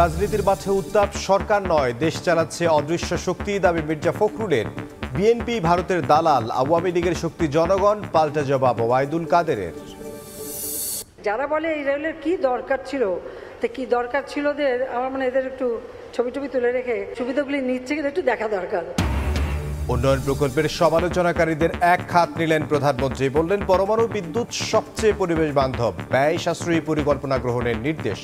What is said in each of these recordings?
রাজনীতির মাঠে উত্তাপ সরকার নয় দেশ চালাচ্ছে অদৃশ্য শক্তি দাবি মির্জা ফখরুলের বিএনপি ভারতের দালাল আওয়ামী লীগের শক্তি জনগণ পাল্টা জবাব ওয়াইদুল কাদেরের যারা বলে এই কি দরকার ছিল তা কি দরকার ছিল ওদের আমার মানে এদের একটু ছবি টবি তুলে রেখে সুবিধাগুলি নিচ্ছে কিন্তু একটু দেখা দরকার উন্নয়ন প্রকল্পের সমালোচনাকারীদের এক হাত নিলেন প্রধানমন্ত্রী বললেন পরমাণু বিদ্যুৎ সবচেয়ে পরিবেশ বান্ধব ব্যয় সাশ্রয়ী পরিকল্পনা গ্রহণের নির্দেশ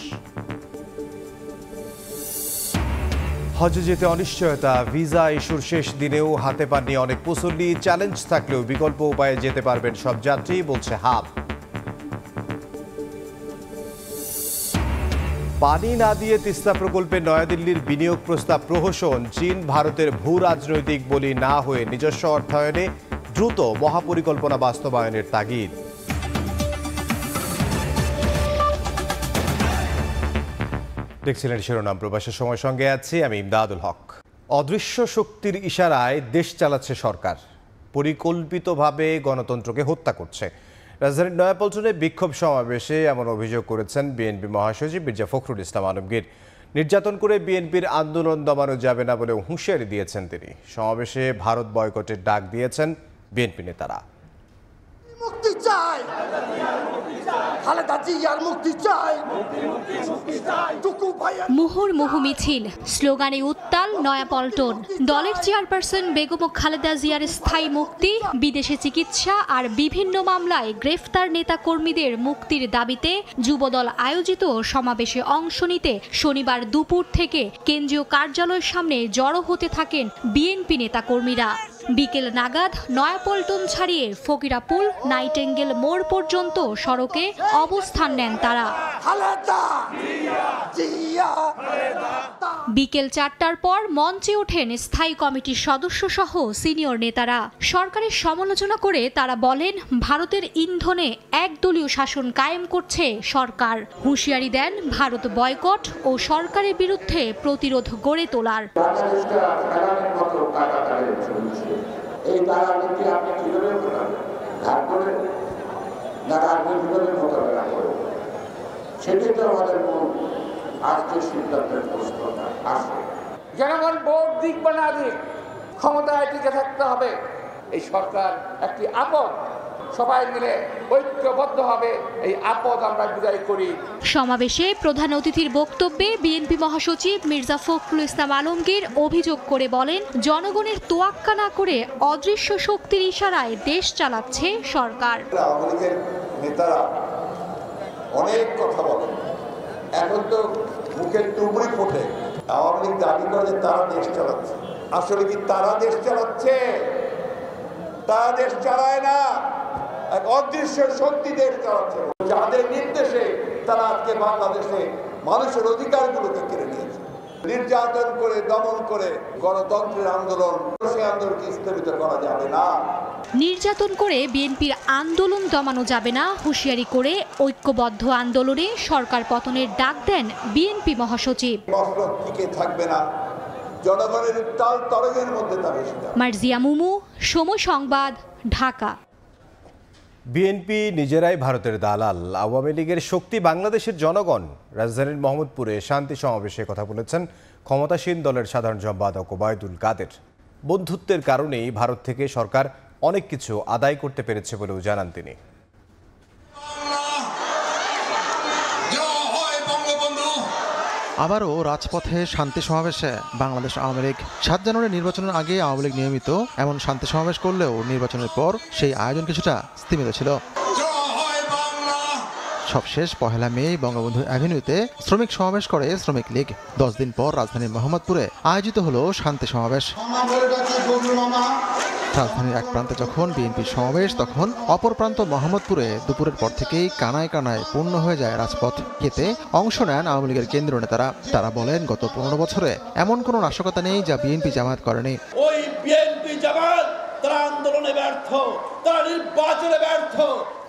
হজে যেতে অনিশ্চয়তা ভিসা ইস্যুর শেষ দিনেও হাতে পাননি অনেক পুসল্লি চ্যালেঞ্জ থাকলেও বিকল্প উপায়ে যেতে পারবেন সব যাত্রী বলছে হাব পানি না দিয়ে তিস্তা প্রকল্পে নয়াদিল্লির বিনিয়োগ প্রস্তাব প্রহসন চীন ভারতের ভূ রাজনৈতিক বলি না হয়ে নিজস্ব অর্থায়নে দ্রুত মহাপরিকল্পনা বাস্তবায়নের তাগিদ দেখছিলেন শিরোনাম প্রবাসের সময় সঙ্গে আছি আমি ইমদাদুল হক অদৃশ্য শক্তির ইশারায় দেশ চালাচ্ছে সরকার পরিকল্পিতভাবে গণতন্ত্রকে হত্যা করছে রাজধানীর নয়াপল্টনে বিক্ষোভ সমাবেশে এমন অভিযোগ করেছেন বিএনপি মহাসচিব মির্জা ফখরুল ইসলাম আলমগীর নির্যাতন করে বিএনপির আন্দোলন দমানো যাবে না বলে হুঁশিয়ারি দিয়েছেন তিনি সমাবেশে ভারত বয়কটের ডাক দিয়েছেন বিএনপি নেতারা মুক্তি খালেদা জিয়ার মুক্তি মুহুর মুহু মিছিল স্লোগানে উত্তাল নয়াপল্টন দলের চেয়ারপারসন বেগম খালেদা জিয়ার স্থায়ী মুক্তি বিদেশে চিকিৎসা আর বিভিন্ন মামলায় গ্রেফতার নেতা কর্মীদের মুক্তির দাবিতে যুবদল আয়োজিত সমাবেশে অংশ নিতে শনিবার দুপুর থেকে কেন্দ্রীয় কার্যালয়ের সামনে জড়ো হতে থাকেন বিএনপি নেতা কর্মীরা বিকেল নাগাদ নয়াপল্টন ছাড়িয়ে ফকিরাপুল নাইটেঙ্গেল মোড় পর্যন্ত সড়কে অবস্থান অবস্থান নেন তারা বিকেল চারটার পর মঞ্চে ওঠেন স্থায়ী কমিটির সদস্য সহ সিনিয়র নেতারা সরকারের সমালোচনা করে তারা বলেন ভারতের ইন্ধনে একদলীয় শাসন কায়েম করছে সরকার হুঁশিয়ারি দেন ভারত বয়কট ও সরকারের বিরুদ্ধে প্রতিরোধ গড়ে তোলার এই তারা আপনি যারা আগে বিপদের করে সেটি তো আমাদের মূল সিদ্ধান্তের প্রশ্নটা জনগণ দিক বা না দিক ক্ষমতায় টিকে থাকতে হবে এই সরকার একটি আপদ সবাই মিলে এই আপদ আমরা বিদায় করি সমাবেশে প্রধান অতিথির বক্তব্যে বিএনপি মহাসচিব মির্জা ফখরুল ইসলাম আলমগীর অভিযোগ করে বলেন জনগণের তোয়াক্কা না করে অদৃশ্য শক্তির ইশারায় দেশ চালাচ্ছে সরকার নেতারা অনেক কথা বলে এখন তো মুখের টুবড়ি ফোটে আওয়ামী লীগ দাবি করে যে তারা দেশ চালাচ্ছে আসলে কি তারা দেশ চালাচ্ছে তারা দেশ চালায় না এক অদৃশ্য শক্তি দেশ চালাচ্ছে যাদের নির্দেশে তারা আজকে বাংলাদেশে মানুষের অধিকারগুলোকে কেড়ে নির্যাতন করে দমন করে গণতন্ত্রের আন্দোলন সেই আন্দোলনকে স্থগিত করা যাবে না নির্যাতন করে বিএনপির আন্দোলন দমানো যাবে না হুঁশিয়ারি করে ঐক্যবদ্ধ আন্দোলনে সরকার পতনের ডাক দেন বিএনপি মহাসচিব টিকে থাকবে না জনগণের উত্তাল তরঙ্গের মধ্যে মার্জিয়া মুমু সময় সংবাদ ঢাকা বিএনপি নিজেরাই ভারতের দালাল আওয়ামী লীগের শক্তি বাংলাদেশের জনগণ রাজধানীর মোহাম্মদপুরে শান্তি সমাবেশে কথা বলেছেন ক্ষমতাসীন দলের সাধারণ সম্পাদক ওবায়দুল কাদের বন্ধুত্বের কারণেই ভারত থেকে সরকার অনেক কিছু আদায় করতে পেরেছে বলেও জানান তিনি আবারও রাজপথে শান্তি সমাবেশে বাংলাদেশ আওয়ামী লীগ সাত জানুয়ারি নির্বাচনের আগে আওয়ামী লীগ নিয়মিত এমন শান্তি সমাবেশ করলেও নির্বাচনের পর সেই আয়োজন কিছুটা স্থিমিত ছিল সবশেষ পহেলা মে বঙ্গবন্ধু অ্যাভিনিউতে শ্রমিক সমাবেশ করে শ্রমিক লীগ দশ দিন পর রাজধানীর মোহাম্মদপুরে আয়োজিত হলো শান্তি সমাবেশ রাজধানীর এক প্রান্তে যখন বিএনপির সমাবেশ তখন অপর প্রান্ত মোহাম্মদপুরে দুপুরের পর থেকেই কানায় কানায় পূর্ণ হয়ে যায় রাজপথ এতে অংশ নেন আওয়ামী লীগের কেন্দ্রীয় নেতারা তারা বলেন গত পনেরো বছরে এমন কোনো নাশকতা নেই যা বিএনপি জামায়াত করেনি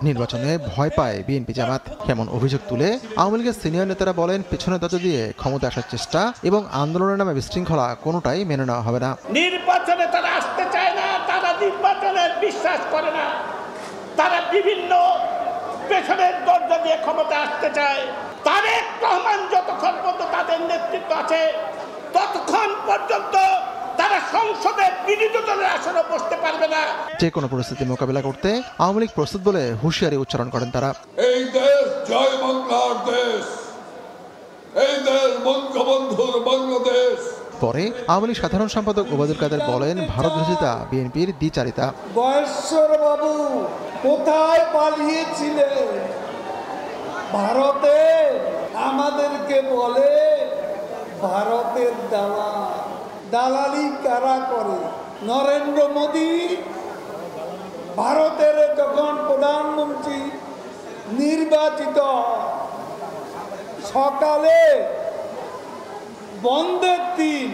নির্বাচনে ভয় পায় বিএনপি জামাত এমন অভিযোগ তুলে আওয়ামী লীগের সিনিয়র নেতারা বলেন পেছনে দরজা দিয়ে ক্ষমতা আসার চেষ্টা এবং আন্দোলনের নামে বিশৃঙ্খলা কোনোটাই মেনে নেওয়া হবে না নির্বাচনে তারা আসতে চায় না তারা নির্বাচনে বিশ্বাস করে না তারা বিভিন্ন পেছনের দরজা দিয়ে ক্ষমতা আসতে চায় তাদের রহমান যতক্ষণ পর্যন্ত তাদের নেতৃত্ব আছে ততক্ষণ পর্যন্ত তারা সংসদে বিরোধী দলের আসনে বসতে পারবে না যে কোনো পরিস্থিতি মোকাবিলা করতে আওয়ামী লীগ প্রস্তুত বলে হুঁশিয়ারি উচ্চারণ করেন তারা এই দেশ জয় বাংলার দেশ এই দেশ বঙ্গবন্ধুর বাংলাদেশ পরে আওয়ামী লীগ সাধারণ সম্পাদক ওবায়দুল কাদের বলেন ভারত বিরোধিতা বিএনপির দ্বিচারিতা বয়স্বর বাবু কোথায় পালিয়েছিলেন ভারতে আমাদেরকে বলে ভারতের দালাল দালালি কারা করে নরেন্দ্র মোদী ভারতের যখন প্রধানমন্ত্রী নির্বাচিত সকালে বন্ধের দিন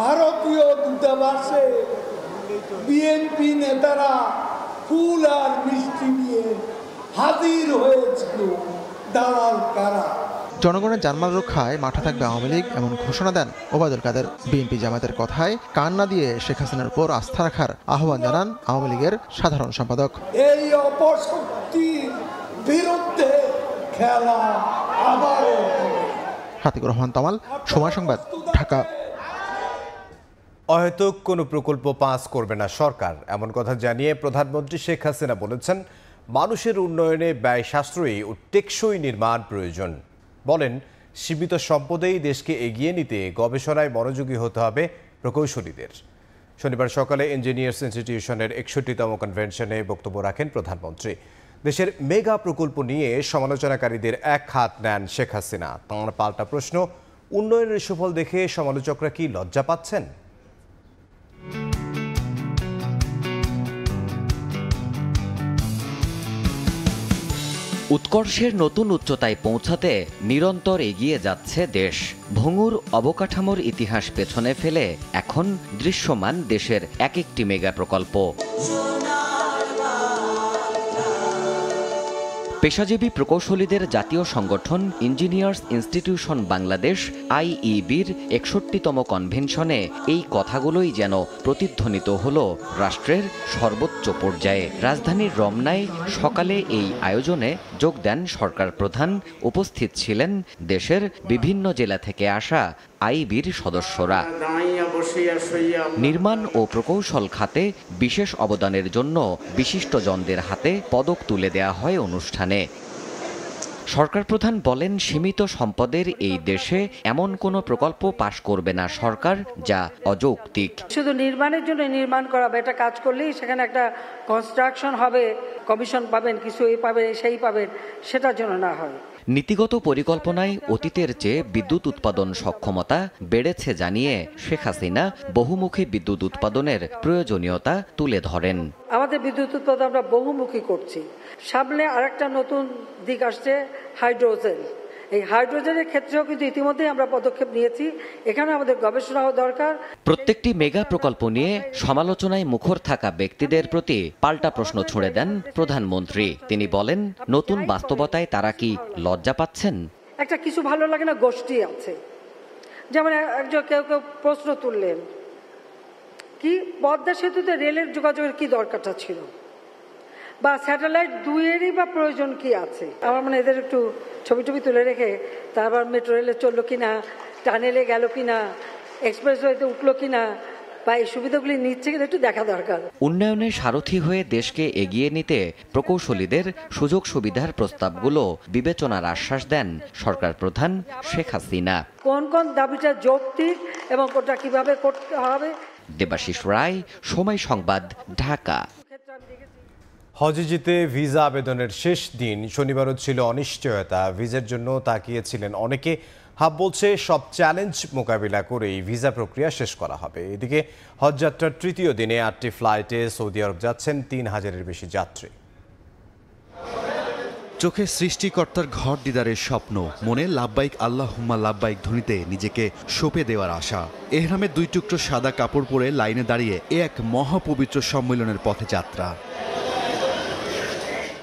ভারতীয় দূতাবাসে বিএনপি নেতারা ফুল আর মিষ্টি নিয়ে হাজির হয়েছিল দালাল কারা জনগণের জানমাল রক্ষায় মাঠে থাকবে আওয়ামী লীগ এমন ঘোষণা দেন ওবায়দুল কাদের বিএনপি জামাতের কথায় কান্না দিয়ে শেখ হাসিনার উপর আস্থা রাখার আহ্বান জানান আওয়ামী লীগের সাধারণ সম্পাদক এই অপশক্তির বিরুদ্ধে খেলা আবারও হাতিকুর রহমান তামাল সময় সংবাদ ঢাকা অহেতুক কোনো প্রকল্প পাস করবে না সরকার এমন কথা জানিয়ে প্রধানমন্ত্রী শেখ হাসিনা বলেছেন মানুষের উন্নয়নে ব্যয় সাশ্রয়ী ও টেকসই নির্মাণ প্রয়োজন বলেন সীমিত সম্পদেই দেশকে এগিয়ে নিতে গবেষণায় মনোযোগী হতে হবে প্রকৌশলীদের শনিবার সকালে ইঞ্জিনিয়ার্স ইনস্টিটিউশনের একষট্টিতম কনভেনশনে বক্তব্য রাখেন প্রধানমন্ত্রী দেশের মেগা প্রকল্প নিয়ে সমালোচনাকারীদের এক হাত নেন শেখ হাসিনা তাঁর পাল্টা প্রশ্ন উন্নয়নের সুফল দেখে সমালোচকরা কি লজ্জা পাচ্ছেন উৎকর্ষের নতুন উচ্চতায় পৌঁছাতে নিরন্তর এগিয়ে যাচ্ছে দেশ ভঙ্গুর অবকাঠামোর ইতিহাস পেছনে ফেলে এখন দৃশ্যমান দেশের এক একটি মেগা প্রকল্প পেশাজীবী প্রকৌশলীদের জাতীয় সংগঠন ইঞ্জিনিয়ার্স ইনস্টিটিউশন বাংলাদেশ আইইবির একষট্টিতম কনভেনশনে এই কথাগুলোই যেন প্রতিধ্বনিত হল রাষ্ট্রের সর্বোচ্চ পর্যায়ে রাজধানীর রমনায় সকালে এই আয়োজনে যোগ দেন সরকার প্রধান উপস্থিত ছিলেন দেশের বিভিন্ন জেলা থেকে আসা আইবির সদস্যরা নির্মাণ ও প্রকৌশল খাতে বিশেষ অবদানের জন্য বিশিষ্টজনদের হাতে পদক তুলে দেয়া হয় অনুষ্ঠানে সরকার প্রধান বলেন সীমিত সম্পদের এই দেশে এমন কোনো প্রকল্প পাশ করবে না সরকার যা অযৌক্তিক শুধু নির্মাণের জন্য নির্মাণ করা এটা কাজ করলেই সেখানে একটা কনস্ট্রাকশন হবে কমিশন পাবেন কিছু এই পাবেন সেই পাবেন সেটার জন্য না হয় নীতিগত পরিকল্পনায় অতীতের চেয়ে বিদ্যুৎ উৎপাদন সক্ষমতা বেড়েছে জানিয়ে শেখ হাসিনা বহুমুখী বিদ্যুৎ উৎপাদনের প্রয়োজনীয়তা তুলে ধরেন আমাদের বিদ্যুৎ উৎপাদন আমরা বহুমুখী করছি সামনে আরেকটা নতুন দিক আসছে হাইড্রোজেন এই হাইড্রোজেনের ক্ষেত্রেও কিন্তু ইতিমধ্যেই আমরা পদক্ষেপ নিয়েছি এখানে আমাদের গবেষণা হওয়া দরকার প্রত্যেকটি মেগা প্রকল্প নিয়ে সমালোচনায় মুখর থাকা ব্যক্তিদের প্রতি পাল্টা প্রশ্ন ছুড়ে দেন প্রধানমন্ত্রী তিনি বলেন নতুন বাস্তবতায় তারা কি লজ্জা পাচ্ছেন একটা কিছু ভালো লাগে না গোষ্ঠী আছে যেমন একজন কেউ কেউ প্রশ্ন তুললেন কি পদ্মা সেতুতে রেলের যোগাযোগের কি দরকারটা ছিল বা স্যাটেলাইট দুইয়েরই বা প্রয়োজন কি আছে আমার মানে এদের একটু ছবি টবি তুলে রেখে তারপর মেট্রো রেলে চললো কি না টানেলে গেল কি না এক্সপ্রেসওয়েতে উঠলো কি না বা এই সুবিধাগুলি নিচ্ছে কিনা একটু দেখা দরকার উন্নয়নের সারথি হয়ে দেশকে এগিয়ে নিতে প্রকৌশলীদের সুযোগ সুবিধার প্রস্তাবগুলো বিবেচনার আশ্বাস দেন সরকার প্রধান শেখ হাসিনা কোন কোন দাবিটা যৌক্তিক এবং কোনটা কিভাবে করতে হবে দেবাশিস রায় সময় সংবাদ ঢাকা হজে যেতে ভিসা আবেদনের শেষ দিন শনিবারও ছিল অনিশ্চয়তা ভিসার জন্য তাকিয়েছিলেন অনেকে হাব বলছে সব চ্যালেঞ্জ মোকাবিলা করেই ভিসা প্রক্রিয়া শেষ করা হবে এদিকে হজযাত্রার তৃতীয় দিনে আটটি ফ্লাইটে সৌদি আরব যাচ্ছেন তিন হাজারের বেশি যাত্রী চোখে সৃষ্টিকর্তার ঘর দিদারের স্বপ্ন মনে লাভবাইক আল্লাহ হুম্মা লাভবাইক ধ্বনিতে নিজেকে সঁপে দেওয়ার আশা এহরামের দুই টুকরো সাদা কাপড় পরে লাইনে দাঁড়িয়ে এ এক মহাপবিত্র সম্মেলনের পথে যাত্রা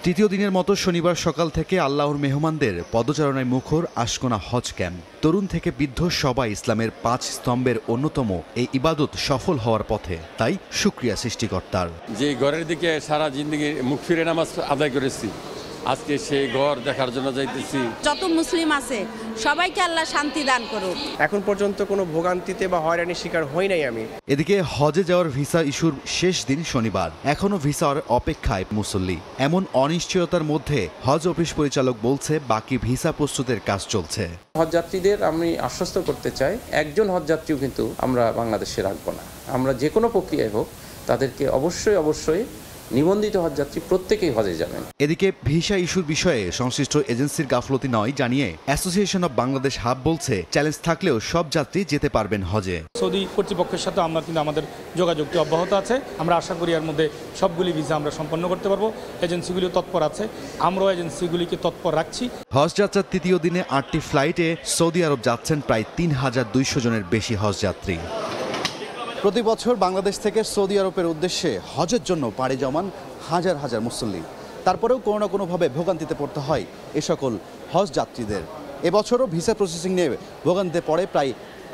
তৃতীয় দিনের মতো শনিবার সকাল থেকে আল্লাহর মেহমানদের পদচারণায় মুখর আশকোনা হজ ক্যাম্প তরুণ থেকে বৃদ্ধ সবাই ইসলামের পাঁচ স্তম্ভের অন্যতম এই ইবাদত সফল হওয়ার পথে তাই সুক্রিয়া সৃষ্টিকর্তার যে ঘরের দিকে সারা জিন্দগি মুখ ফিরে নামাজ আদায় করেছি আজকে সেই ঘর দেখার জন্য যাইতেছি যত মুসলিম আছে সবাইকে আল্লাহ শান্তি দান করুক এখন পর্যন্ত কোনো ভোগান্তিতে বা হয়রানির শিকার হই নাই আমি এদিকে হজে যাওয়ার ভিসা ইস্যুর শেষ দিন শনিবার এখনো ভিসার অপেক্ষায় মুসল্লি এমন অনিশ্চয়তার মধ্যে হজ অফিস পরিচালক বলছে বাকি ভিসা প্রস্তুতের কাজ চলছে হজযাত্রীদের আমি আশ্বস্ত করতে চাই একজন হজযাত্রীও কিন্তু আমরা বাংলাদেশে রাখবো না আমরা যে কোনো প্রক্রিয়ায় হোক তাদেরকে অবশ্যই অবশ্যই নিবন্ধিত হজযাত্রী প্রত্যেকেই হজে যাবেন এদিকে ভিসা ইস্যুর বিষয়ে সংশ্লিষ্ট এজেন্সির গাফলতি নয় জানিয়ে অ্যাসোসিয়েশন অব বাংলাদেশ হাব বলছে চ্যালেঞ্জ থাকলেও সব যাত্রী যেতে পারবেন হজে সৌদি কর্তৃপক্ষের সাথে আমরা কিন্তু আমাদের যোগাযোগটি অব্যাহত আছে আমরা আশা করি এর মধ্যে সবগুলি ভিসা আমরা সম্পন্ন করতে পারবো এজেন্সিগুলিও তৎপর আছে আমরাও এজেন্সিগুলিকে তৎপর রাখছি হজযাত্রার তৃতীয় দিনে আটটি ফ্লাইটে সৌদি আরব যাচ্ছেন প্রায় তিন হাজার দুইশো জনের বেশি হজযাত্রী প্রতি বছর বাংলাদেশ থেকে সৌদি আরবের উদ্দেশ্যে হজের জন্য পাড়ি জমান হাজার হাজার মুসল্লি তারপরেও কোনো না কোনোভাবে ভোগান্তিতে পড়তে হয় এ সকল হজ যাত্রীদের এবছরও ভিসা প্রসেসিং নিয়ে ভোগান্তিতে পড়ে প্রায়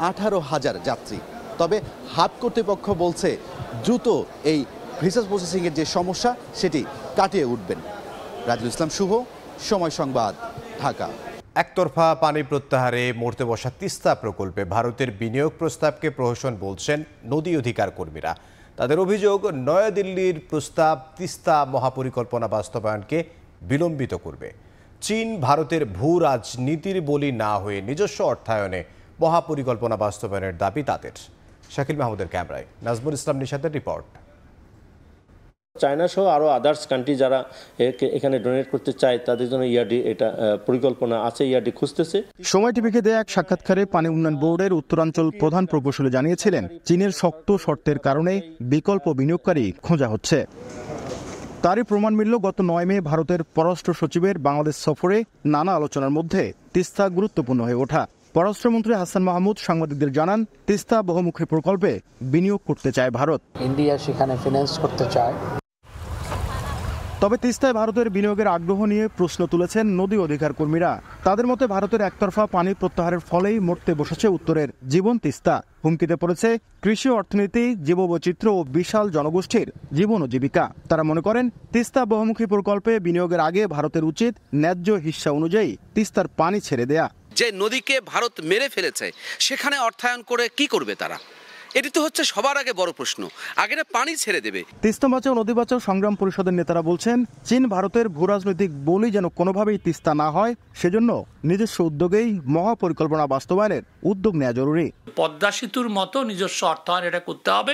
আঠারো হাজার যাত্রী তবে হাব কর্তৃপক্ষ বলছে দ্রুত এই ভিসা প্রসেসিংয়ের যে সমস্যা সেটি কাটিয়ে উঠবেন রাজুল ইসলাম শুভ সময় সংবাদ ঢাকা একতরফা পানি প্রত্যাহারে মরতে বসা তিস্তা প্রকল্পে ভারতের বিনিয়োগ প্রস্তাবকে প্রহসন বলছেন নদী অধিকার কর্মীরা তাদের অভিযোগ নয়াদিল্লির প্রস্তাব তিস্তা মহাপরিকল্পনা বাস্তবায়নকে বিলম্বিত করবে চীন ভারতের ভূ রাজনীতির বলি না হয়ে নিজস্ব অর্থায়নে মহাপরিকল্পনা বাস্তবায়নের দাবি তাদের শাকিল মাহমুদের ক্যামেরায় নাজমুল ইসলাম নিশাদের রিপোর্ট চায়না সহ আরও আদার্স কান্ট্রি যারা এখানে ডোনেট করতে চায় তাদের জন্য ইয়ারডি e এটা পরিকল্পনা আছে ইয়ারডি e খুঁজতেছে সময় টিভিকে দেয়া এক সাক্ষাৎকারে পানি উন্নয়ন বোর্ডের উত্তরাঞ্চল প্রধান প্রকৌশলী জানিয়েছিলেন চীনের শক্ত শর্তের কারণে বিকল্প বিনিয়োগকারী খোঁজা হচ্ছে তারই প্রমাণ মিলল গত নয় মে ভারতের পররাষ্ট্র সচিবের বাংলাদেশ সফরে নানা আলোচনার মধ্যে তিস্তা গুরুত্বপূর্ণ হয়ে ওঠা পররাষ্ট্রমন্ত্রী হাসান মাহমুদ সাংবাদিকদের জানান তিস্তা বহুমুখী প্রকল্পে বিনিয়োগ করতে চায় ভারত ইন্ডিয়া সেখানে ফিন্যান্স করতে চায় তবে তিস্তায় ভারতের বিনিয়োগের আগ্রহ নিয়ে প্রশ্ন তুলেছেন নদী অধিকার কর্মীরা তাদের মতে ভারতের একতরফা পানি প্রত্যাহারের ফলেই মরতে বসেছে উত্তরের জীবন তিস্তা হুমকিতে পড়েছে কৃষি অর্থনীতি জীববৈচিত্র্য ও বিশাল জনগোষ্ঠীর জীবন ও জীবিকা তারা মনে করেন তিস্তা বহুমুখী প্রকল্পে বিনিয়োগের আগে ভারতের উচিত ন্যায্য হিসা অনুযায়ী তিস্তার পানি ছেড়ে দেয়া যে নদীকে ভারত মেরে ফেলেছে সেখানে অর্থায়ন করে কি করবে তারা এটি তো হচ্ছে সবার আগে বড় প্রশ্ন আগে না পানি ছেড়ে দেবে তিস্তা বাঁচাও নদী বাঁচাও সংগ্রাম পরিষদের নেতারা বলছেন চীন ভারতের ভূরাজনৈতিক বলি যেন কোনোভাবেই তিস্তা না হয় সেজন্য নিজস্ব উদ্যোগেই মহাপরিকল্পনা বাস্তবায়নের উদ্যোগ নেওয়া জরুরি পদ্মা সেতুর মতো নিজস্ব অর্থায়ন এটা করতে হবে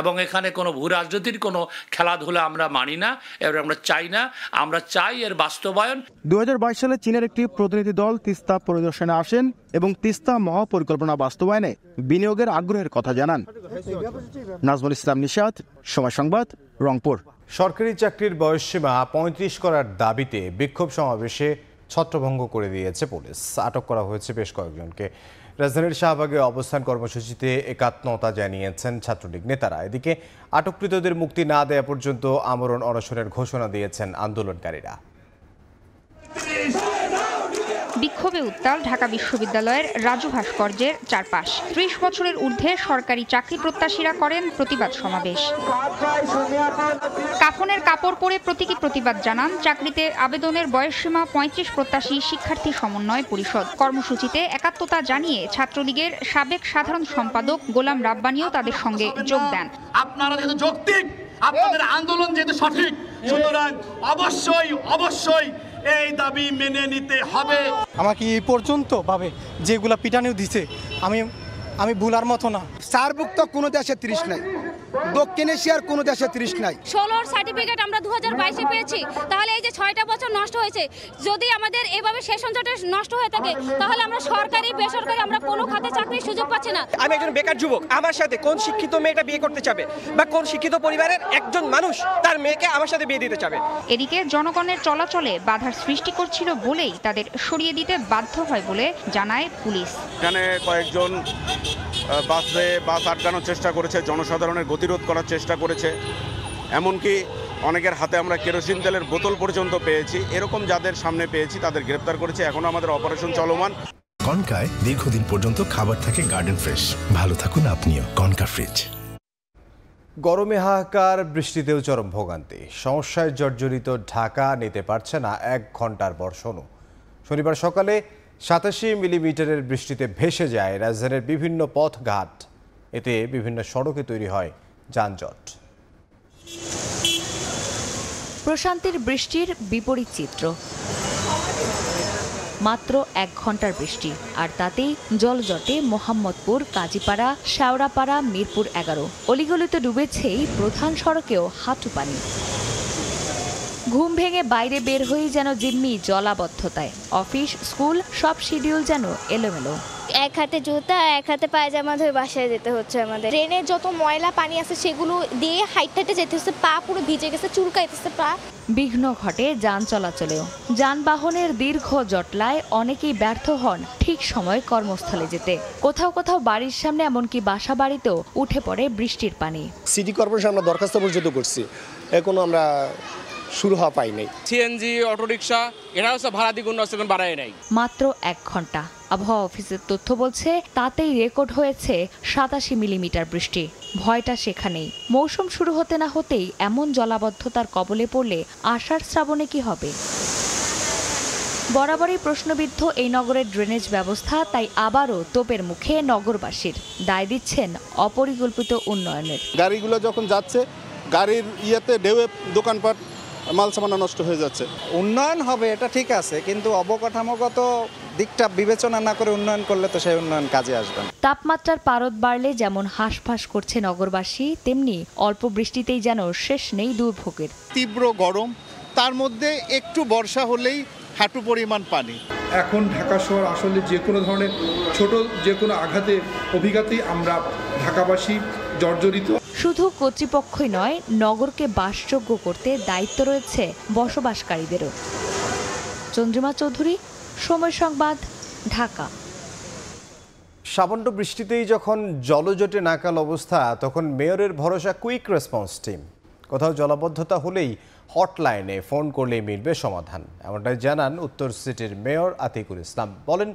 এবং এখানে কোনো ভূ রাজনীতির কোনো খেলাধুলা আমরা মানি না এবার আমরা চাই না আমরা চাই এর বাস্তবায়ন দু সালে চীনের একটি প্রতিনিধি দল তিস্তা পরিদর্শনে আসেন এবং তিস্তা মহাপরিকল্পনা বাস্তবায়নে বিনিয়োগের আগ্রহের কথা জানান নাজমুল ইসলাম নিশাদ সময় সংবাদ রংপুর সরকারি চাকরির বয়সসীমা পঁয়ত্রিশ করার দাবিতে বিক্ষোভ সমাবেশে ছত্রভঙ্গ করে দিয়েছে পুলিশ আটক করা হয়েছে বেশ কয়েকজনকে রাজধানীর শাহবাগে অবস্থান কর্মসূচিতে একাত্মতা জানিয়েছেন ছাত্রলীগ নেতারা এদিকে আটককৃতদের মুক্তি না দেয়া পর্যন্ত আমরণ অনশনের ঘোষণা দিয়েছেন আন্দোলনকারীরা বিক্ষোভে উত্তাল ঢাকা বিশ্ববিদ্যালয়ের রাজু ভাস্কর্যের চারপাশ ত্রিশ বছরের ঊর্ধ্বে সরকারি চাকরি প্রত্যাশীরা করেন প্রতিবাদ সমাবেশ কাফনের কাপড় পরে প্রতীকী প্রতিবাদ জানান চাকরিতে আবেদনের বয়সসীমা পঁয়ত্রিশ প্রত্যাশী শিক্ষার্থী সমন্বয় পরিষদ কর্মসূচিতে একাত্মতা জানিয়ে ছাত্রলীগের সাবেক সাধারণ সম্পাদক গোলাম রাব্বানিও তাদের সঙ্গে যোগ দেন আপনারা যৌক্তিক আপনাদের আন্দোলন যেহেতু সঠিক সুতরাং অবশ্যই অবশ্যই এই দাবি মেনে নিতে হবে আমাকে এই পর্যন্ত ভাবে যেগুলা পিটানিও দিছে আমি আমি ভুলার মতো না সারভুক্ত কোনো দেশে ত্রিশ নাই দক্ষিণ এশিয়ার কোনো দেশে ত্রিশ নাই ষোলোর সার্টিফিকেট আমরা দু হাজার বাইশে পেয়েছি তাহলে এই যে ছয়টা বছর নষ্ট হয়েছে যদি আমাদের এভাবে শেষ অঞ্চলটা নষ্ট হয়ে থাকে তাহলে আমরা সরকারি বেসরকারি আমরা কোনো খাতে চাকরির সুযোগ পাচ্ছি না আমি একজন বেকার যুবক আমার সাথে কোন শিক্ষিত মেয়েটা বিয়ে করতে চাবে বা কোন শিক্ষিত পরিবারের একজন মানুষ তার মেয়েকে আমার সাথে বিয়ে দিতে চাবে এদিকে জনগণের চলাচলে বাধার সৃষ্টি করছিল বলেই তাদের সরিয়ে দিতে বাধ্য হয় বলে জানায় পুলিশ এখানে কয়েকজন বাসে বাস আটকানোর চেষ্টা করেছে জনসাধারণের গতিরোধ করার চেষ্টা করেছে এমনকি অনেকের হাতে আমরা কেরোসিন তেলের বোতল পর্যন্ত পেয়েছি এরকম যাদের সামনে পেয়েছি তাদের গ্রেপ্তার করেছে এখনও আমাদের অপারেশন চলমান কনকায় দীর্ঘদিন পর্যন্ত খাবার থাকে গার্ডেন ফ্রেশ ভালো থাকুন আপনিও কনকা ফ্রিজ গরমে হাহাকার বৃষ্টিতেও চরম ভোগান্তি সমস্যায় জর্জরিত ঢাকা নিতে পারছে না এক ঘন্টার বর্ষণও শনিবার সকালে সাতাশি মিলিমিটারের বৃষ্টিতে ভেসে যায় রাজধানীর বিভিন্ন পথঘাট এতে বিভিন্ন সড়কে তৈরি হয় যানজট প্রশান্তির বৃষ্টির বিপরীত চিত্র মাত্র এক ঘন্টার বৃষ্টি আর তাতেই জলজটে মোহাম্মদপুর কাজীপাড়া শ্যাওড়াপাড়া মিরপুর এগারো অলিগলিতে ডুবেছেই প্রধান সড়কেও হাঁটু পানি ঘুম ভেঙে বাইরে বের হয়ে যেন জিম্মি জলাবদ্ধতায় অফিস স্কুল সব শিডিউল যেন এলোমেলো এক হাতে জুতা এক হাতে পায়জামা ধরে বাসায় যেতে হচ্ছে আমাদের ট্রেনে যত ময়লা পানি আছে সেগুলো দিয়ে হাইট হাইটে যেতে হচ্ছে পা পুরো ভিজে গেছে চুলকাইতেছে পা বিঘ্ন ঘটে যান চলাচলেও যানবাহনের দীর্ঘ জটলায় অনেকেই ব্যর্থ হন ঠিক সময় কর্মস্থলে যেতে কোথাও কোথাও বাড়ির সামনে এমনকি বাসা বাড়িতেও উঠে পড়ে বৃষ্টির পানি সিটি কর্পোরেশন আমরা দরখাস্ত পর্যন্ত করছি এখনো আমরা শুরু পাই নাই সিএনজি অটোরিকশা এরা হচ্ছে ভাড়া দ্বিগুণ বাড়ায় নাই মাত্র এক ঘন্টা আবহাওয়া অফিসের তথ্য বলছে তাতেই রেকর্ড হয়েছে সাতাশি মিলিমিটার বৃষ্টি ভয়টা সেখানেই মৌসুম শুরু হতে না হতেই এমন জলাবদ্ধতার কবলে পড়লে আষাঢ় শ্রাবণে কি হবে বরাবরই প্রশ্নবিদ্ধ এই নগরের ড্রেনেজ ব্যবস্থা তাই আবারও তোপের মুখে নগরবাসীর দায় দিচ্ছেন অপরিকল্পিত উন্নয়নের গাড়িগুলো যখন যাচ্ছে গাড়ির ইয়েতে ঢেউয়ে দোকানপাট মাল সামানা নষ্ট হয়ে যাচ্ছে উন্নয়ন হবে এটা ঠিক আছে কিন্তু অবকাঠামোগত দিকটা বিবেচনা না করে উন্নয়ন করলে তো সেই উন্নয়ন কাজে আসবে না তাপমাত্রার পারদ বাড়লে যেমন হাঁসফাঁস করছে নগরবাসী তেমনি অল্প বৃষ্টিতেই যেন শেষ নেই দুর্ভোগের তীব্র গরম তার মধ্যে একটু বর্ষা হলেই হাঁটু পরিমাণ পানি এখন ঢাকা শহর আসলে যে কোনো ধরনের ছোট যে কোনো আঘাতে অভিজ্ঞতাই আমরা ঢাকাবাসী জর্জরিত শুধু কর্তৃপক্ষই নয় নগরকে বাসযোগ্য করতে দায়িত্ব রয়েছে বসবাসকারীদেরও চন্দ্রিমা চৌধুরী সময় সংবাদ ঢাকা সামান্য বৃষ্টিতেই যখন জলজটে নাকাল অবস্থা তখন মেয়রের ভরসা কুইক রেসপন্স টিম কোথাও জলাবদ্ধতা হলেই হটলাইনে ফোন করলেই মিলবে সমাধান এমনটাই জানান উত্তর সিটির মেয়র আতিকুল ইসলাম বলেন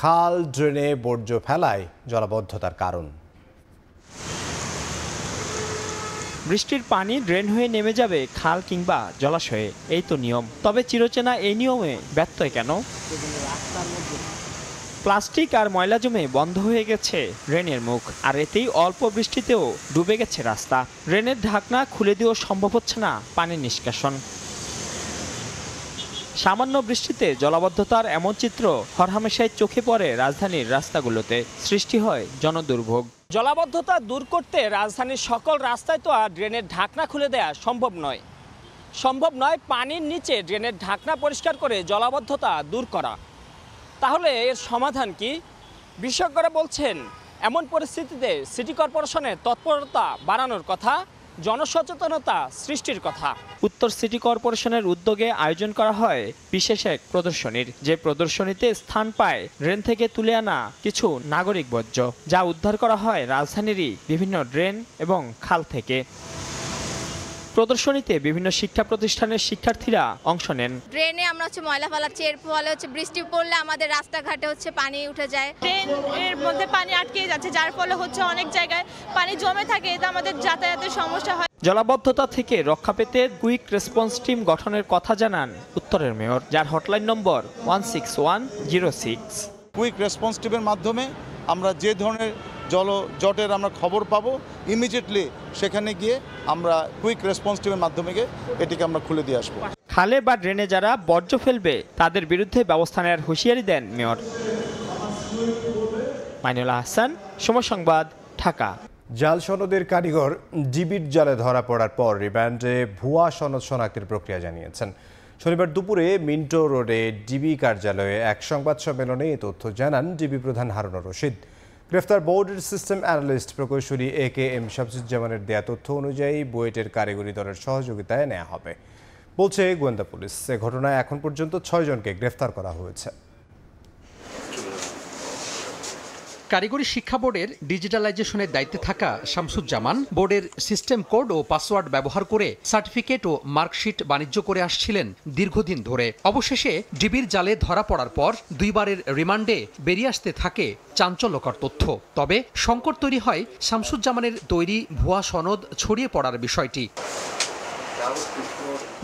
খাল ড্রেনে বর্জ্য ফেলায় জলাবদ্ধতার কারণ বৃষ্টির পানি ড্রেন হয়ে নেমে যাবে খাল কিংবা জলাশয়ে এই তো নিয়ম তবে চিরচেনা এই নিয়মে ব্যর্থ কেন প্লাস্টিক আর ময়লা জমে বন্ধ হয়ে গেছে রেনের মুখ আর এতেই অল্প বৃষ্টিতেও ডুবে গেছে রাস্তা রেনের ঢাকনা খুলে দিয়েও সম্ভব হচ্ছে না পানি নিষ্কাশন সামান্য বৃষ্টিতে জলাবদ্ধতার এমন চিত্র হরহামেশায় চোখে পড়ে রাজধানীর রাস্তাগুলোতে সৃষ্টি হয় জনদুর্ভোগ জলাবদ্ধতা দূর করতে রাজধানীর সকল রাস্তায় তো আর ড্রেনের ঢাকনা খুলে দেওয়া সম্ভব নয় সম্ভব নয় পানির নিচে ড্রেনের ঢাকনা পরিষ্কার করে জলাবদ্ধতা দূর করা তাহলে এর সমাধান কি বিশেষজ্ঞরা বলছেন এমন পরিস্থিতিতে সিটি কর্পোরেশনের তৎপরতা বাড়ানোর কথা জনসচেতনতা সৃষ্টির কথা উত্তর সিটি কর্পোরেশনের উদ্যোগে আয়োজন করা হয় বিশেষ এক প্রদর্শনীর যে প্রদর্শনীতে স্থান পায় ড্রেন থেকে তুলে আনা কিছু নাগরিক বর্জ্য যা উদ্ধার করা হয় রাজধানীরই বিভিন্ন ড্রেন এবং খাল থেকে প্রদর্শনীতে বিভিন্ন শিক্ষা প্রতিষ্ঠানের শিক্ষার্থীরা অংশ নেন ট্রেনে আমরা হচ্ছে ময়লা ফালাচ্ছি এর ফলে হচ্ছে বৃষ্টি পড়লে আমাদের রাস্তাঘাটে হচ্ছে পানি উঠে যায় ট্রেন এর মধ্যে পানি আটকে যাচ্ছে যার ফলে হচ্ছে অনেক জায়গায় পানি জমে থাকে এতে আমাদের যাতায়াতের সমস্যা হয় জলাবদ্ধতা থেকে রক্ষা পেতে কুইক রেসপন্স টিম গঠনের কথা জানান উত্তরের মেয়র যার hotline number one six one zero six quick response টিমের মাধ্যমে আমরা যে ধরনের জল জটের আমরা খবর পাবো ইমিডিয়েটলি সেখানে গিয়ে আমরা কুইক রেসপন্স টিমের মাধ্যমে গিয়ে এটিকে আমরা খুলে দিয়ে আসবো খালে বা ড্রেনে যারা বর্জ্য ফেলবে তাদের বিরুদ্ধে ব্যবস্থা নেওয়ার হুঁশিয়ারি দেন মেয়র মাইনুল আহসান সময় সংবাদ ঢাকা জাল সনদের কারিগর জিবির জালে ধরা পড়ার পর রিব্যান্ডে ভুয়া সনদ শনাক্তের প্রক্রিয়া জানিয়েছেন শনিবার দুপুরে মিন্টো রোডে ডিবি কার্যালয়ে এক সংবাদ সম্মেলনে এ তথ্য জানান ডিবি প্রধান হারুন রশিদ গ্রেফতার বোর্ডের সিস্টেম অ্যানালিস্ট প্রকৌশলী এ কে এম শামসুজ্জামানের দেয়া তথ্য অনুযায়ী বুয়েটের কারিগরি দলের সহযোগিতায় নেওয়া হবে বলছে গোয়েন্দা পুলিশ এ ঘটনায় এখন পর্যন্ত ছয়জনকে গ্রেফতার করা হয়েছে কারিগরি শিক্ষা বোর্ডের ডিজিটালাইজেশনের দায়িত্বে থাকা শামসুজ্জামান বোর্ডের সিস্টেম কোড ও পাসওয়ার্ড ব্যবহার করে সার্টিফিকেট ও মার্কশিট বাণিজ্য করে আসছিলেন দীর্ঘদিন ধরে অবশেষে ডিবির জালে ধরা পড়ার পর দুইবারের রিমান্ডে বেরিয়ে আসতে থাকে চাঞ্চল্যকর তথ্য তবে সংকট তৈরি হয় শামসুজ্জামানের তৈরি ভুয়া সনদ ছড়িয়ে পড়ার বিষয়টি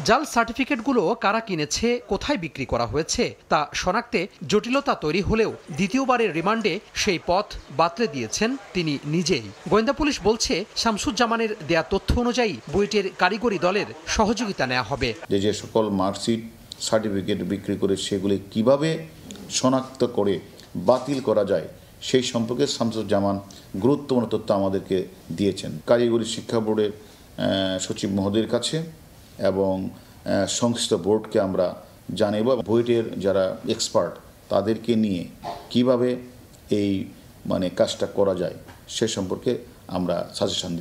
জাল সার্টিফিকেটগুলো কারা কিনেছে কোথায় বিক্রি করা হয়েছে তা শনাক্তে জটিলতা তৈরি হলেও দ্বিতীয়বারের রিমান্ডে সেই পথ বাতলে দিয়েছেন তিনি নিজেই গোয়েন্দা পুলিশ বলছে শামসুজ্জামানের দেয়া তথ্য অনুযায়ী বুয়েটের কারিগরি দলের সহযোগিতা নেওয়া হবে যে যে সকল মার্কশিট সার্টিফিকেট বিক্রি করে সেগুলি কিভাবে শনাক্ত করে বাতিল করা যায় সেই সম্পর্কে শামসুজ্জামান গুরুত্বপূর্ণ তথ্য আমাদেরকে দিয়েছেন কারিগরি শিক্ষা বোর্ডের সচিব মহোদয়ের কাছে এবং সংশ্লিষ্ট বোর্ডকে আমরা জানাইব বইটের যারা এক্সপার্ট তাদেরকে নিয়ে কিভাবে এই মানে কাজটা করা যায় সে সম্পর্কে আমরা সাজেশান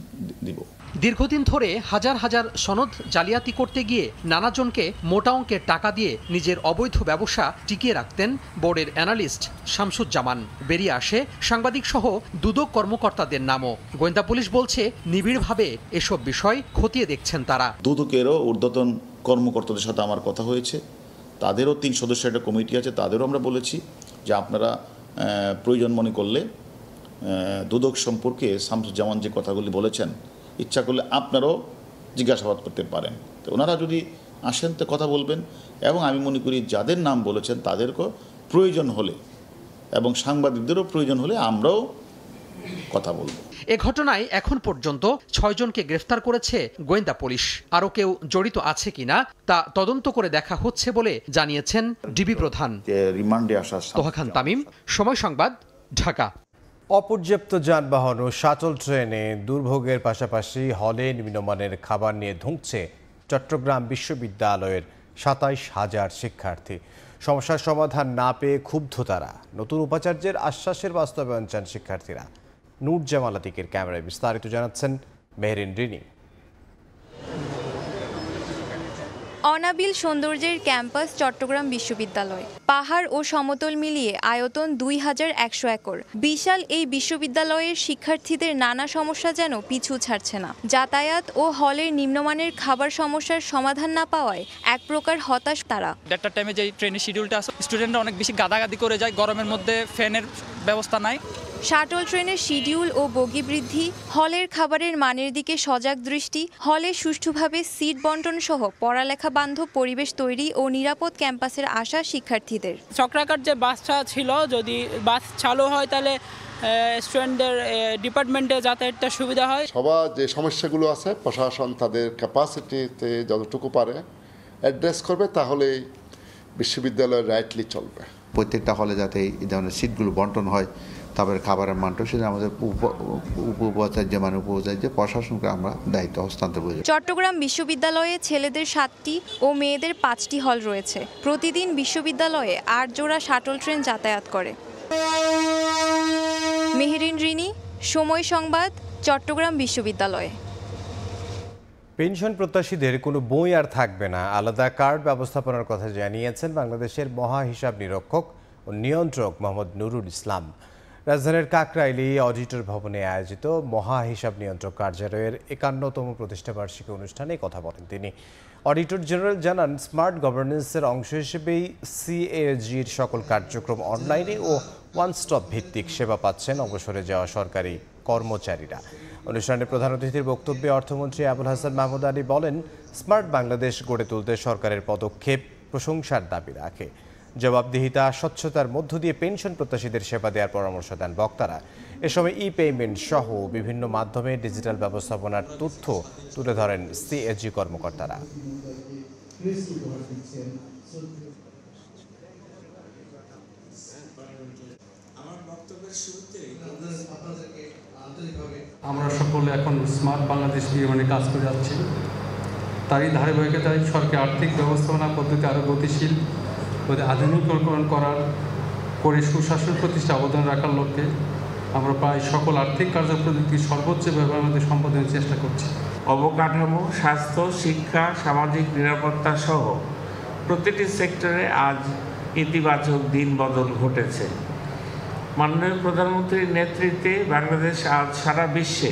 দিব দীর্ঘদিন ধরে হাজার হাজার সনদ জালিয়াতি করতে গিয়ে নানাজনকে মোটা অঙ্কের টাকা দিয়ে নিজের অবৈধ ব্যবসা টিকিয়ে রাখতেন বোর্ডের অ্যানালিস্ট শামসুজ্জামান বেরিয়ে আসে সাংবাদিক সহ দুদক কর্মকর্তাদের নামও গোয়েন্দা পুলিশ বলছে নিবিড়ভাবে এসব বিষয় খতিয়ে দেখছেন তারা দুদকেরও ঊর্ধ্বতন কর্মকর্তাদের সাথে আমার কথা হয়েছে তাদেরও তিন সদস্যের একটা কমিটি আছে তাদেরও আমরা বলেছি যে আপনারা প্রয়োজন মনে করলে দুদক সম্পর্কে শামসুজ্জামান যে কথাগুলি বলেছেন ইচ্ছা করলে আপনারাও জিজ্ঞাসাবাদ করতে পারেন তো ওনারা যদি আসেন তো কথা বলবেন এবং আমি মনে করি যাদের নাম বলেছেন তাদেরকেও প্রয়োজন হলে এবং সাংবাদিকদেরও প্রয়োজন হলে আমরাও কথা বলবো এ ঘটনায় এখন পর্যন্ত ছয়জনকে গ্রেফতার করেছে গোয়েন্দা পুলিশ আরও কেউ জড়িত আছে কিনা তা তদন্ত করে দেখা হচ্ছে বলে জানিয়েছেন ডিবি প্রধান তোহা খান তামিম সময় সংবাদ ঢাকা অপর্যাপ্ত যানবাহন ও সাচল ট্রেনে দুর্ভোগের পাশাপাশি হলে নিম্নমানের খাবার নিয়ে ধুঁকছে চট্টগ্রাম বিশ্ববিদ্যালয়ের সাতাইশ হাজার শিক্ষার্থী সমস্যার সমাধান না পেয়ে ক্ষুব্ধ তারা নতুন উপাচার্যের আশ্বাসের বাস্তবায়ন চান শিক্ষার্থীরা জামালাতিকের ক্যামেরায় বিস্তারিত জানাচ্ছেন মেহরিন রিনি অনাবিল সৌন্দর্যের ক্যাম্পাস চট্টগ্রাম বিশ্ববিদ্যালয় পাহাড় ও সমতল মিলিয়ে আয়তন দুই হাজার একশো একর বিশাল এই বিশ্ববিদ্যালয়ের শিক্ষার্থীদের নানা সমস্যা যেন পিছু ছাড়ছে না যাতায়াত ও হলের নিম্নমানের খাবার সমস্যার সমাধান না পাওয়ায় এক প্রকার হতাশ তারা ডেটার টাইমে যে ট্রেনের শিডিউলটা আছে স্টুডেন্টরা অনেক বেশি গাদাগাদি করে যায় গরমের মধ্যে ফ্যানের ব্যবস্থা নাই শাটল ট্রেনের শিডিউল ও বগি বৃদ্ধি হলের খাবারের মানের দিকে সজাগ দৃষ্টি হলে সুষ্ঠুভাবে সিট বন্টন সহ পড়ালেখা বান্ধব পরিবেশ তৈরি ও নিরাপদ ক্যাম্পাসের আশা শিক্ষার্থীদের চক্রাকার যে বাসটা ছিল যদি বাস চালু হয় তাহলে স্টুডেন্টদের ডিপার্টমেন্টে যাতায়াতটা সুবিধা হয় সবার যে সমস্যাগুলো আছে প্রশাসন তাদের ক্যাপাসিটিতে যতটুকু পারে অ্যাড্রেস করবে তাহলে বিশ্ববিদ্যালয় রাইটলি চলবে প্রত্যেকটা হলে যাতে এই ধরনের সিটগুলো বন্টন হয় তারপরে খাবারের মানটা সেটা আমাদের উপ উপাচার্য মানে উপাচার্য প্রশাসনকে আমরা দায়িত্ব হস্তান্তর করি চট্টগ্রাম বিশ্ববিদ্যালয়ে ছেলেদের সাতটি ও মেয়েদের পাঁচটি হল রয়েছে প্রতিদিন বিশ্ববিদ্যালয়ে আট জোড়া শাটল ট্রেন যাতায়াত করে মেহেরিন রিনি সময় সংবাদ চট্টগ্রাম বিশ্ববিদ্যালয়ে পেনশন প্রত্যাশীদের কোনো বই আর থাকবে না আলাদা কার্ড ব্যবস্থাপনার কথা জানিয়েছেন বাংলাদেশের মহা হিসাব নিরক্ষক ও নিয়ন্ত্রক মোহাম্মদ নুরুল ইসলাম রাজধানীর কাকরাইলি অডিটর ভবনে আয়োজিত মহা হিসাব নিয়ন্ত্রক কার্যালয়ের একান্নতম প্রতিষ্ঠাবার্ষিকী অনুষ্ঠানে কথা বলেন তিনি অডিটর জেনারেল জানান স্মার্ট গভর্নেন্সের অংশ হিসেবেই সিএজির সকল কার্যক্রম অনলাইনে ও ওয়ান স্টপ ভিত্তিক সেবা পাচ্ছেন অবসরে যাওয়া সরকারি কর্মচারীরা অনুষ্ঠানে প্রধান অতিথির বক্তব্যে অর্থমন্ত্রী আবুল হাসান মাহমুদ আলী বলেন স্মার্ট বাংলাদেশ গড়ে তুলতে সরকারের পদক্ষেপ প্রশংসার দাবি রাখে জবাবদিহিতা স্বচ্ছতার মধ্য দিয়ে পেনশন প্রত্যাশীদের সেবা দেওয়ার পরামর্শ দেন বক্তারা এ সময় ই পেমেন্ট সহ বিভিন্ন মাধ্যমে ডিজিটাল ব্যবস্থাপনার তথ্য তুলে ধরেন সিএসজি কর্মকর্তারা আমরা সকলে এখন স্মার্ট বাংলাদেশ নির্মাণে কাজ করে যাচ্ছি তারই ধারাবাহিকতায় সরকার আর্থিক ব্যবস্থাপনা পদ্ধতি আরও গতিশীল ওদের আধুনিকীকরণ করার করে সুশাসন প্রতিষ্ঠা অবদান রাখার লক্ষ্যে আমরা প্রায় সকল আর্থিক কার্যপ্রযুক্তির সর্বোচ্চ ব্যবহার মধ্যে সম্পাদনের চেষ্টা করছি অবকাঠামো স্বাস্থ্য শিক্ষা সামাজিক নিরাপত্তা সহ প্রতিটি সেক্টরে আজ ইতিবাচক দিন বদল ঘটেছে মাননীয় প্রধানমন্ত্রীর নেতৃত্বে বাংলাদেশ আজ সারা বিশ্বে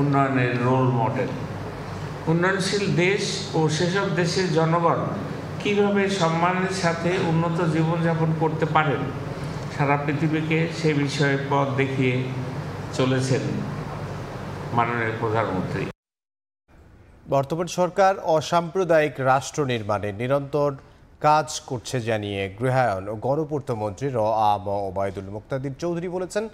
উন্নয়নের রোল মডেল উন্নয়নশীল দেশ ও সেসব দেশের জনগণ কীভাবে সম্মানের সাথে উন্নত জীবনযাপন করতে পারেন সারা পৃথিবীকে সে বিষয়ে পথ দেখিয়ে চলেছেন মাননীয় প্রধানমন্ত্রী বর্তমান সরকার অসাম্প্রদায়িক রাষ্ট্র নির্মাণে নিরন্তর কাজ করছে জানিয়ে গৃহায়ন ও গণপূর্ত মন্ত্রী র আ ম ওবায়দুল মুক্তাদির চৌধুরী বলেছেন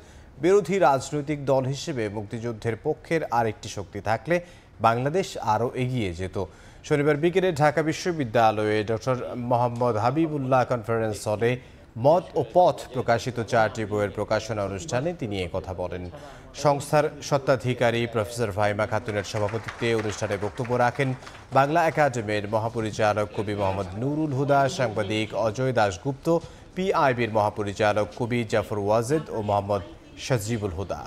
বিরোধী রাজনৈতিক দল হিসেবে মুক্তিযুদ্ধের পক্ষের আরেকটি শক্তি থাকলে বাংলাদেশ আরও এগিয়ে যেত শনিবার বিকেলে ঢাকা বিশ্ববিদ্যালয়ে ডক্টর মোহাম্মদ হাবিবুল্লাহ কনফারেন্স হলে মত ও পথ প্রকাশিত চারটি বইয়ের প্রকাশনা অনুষ্ঠানে তিনি কথা বলেন সংস্থার সত্ত্বাধিকারী প্রফেসর ভাইমা খাতুনের সভাপতিত্বে অনুষ্ঠানে বক্তব্য রাখেন বাংলা একাডেমির মহাপরিচালক কবি মোহাম্মদ নুরুল হুদা সাংবাদিক অজয় দাশগুপ্ত পিআইবির মহাপরিচালক কবি জাফর ওয়াজেদ ও মোহাম্মদ সজিবুল হুদা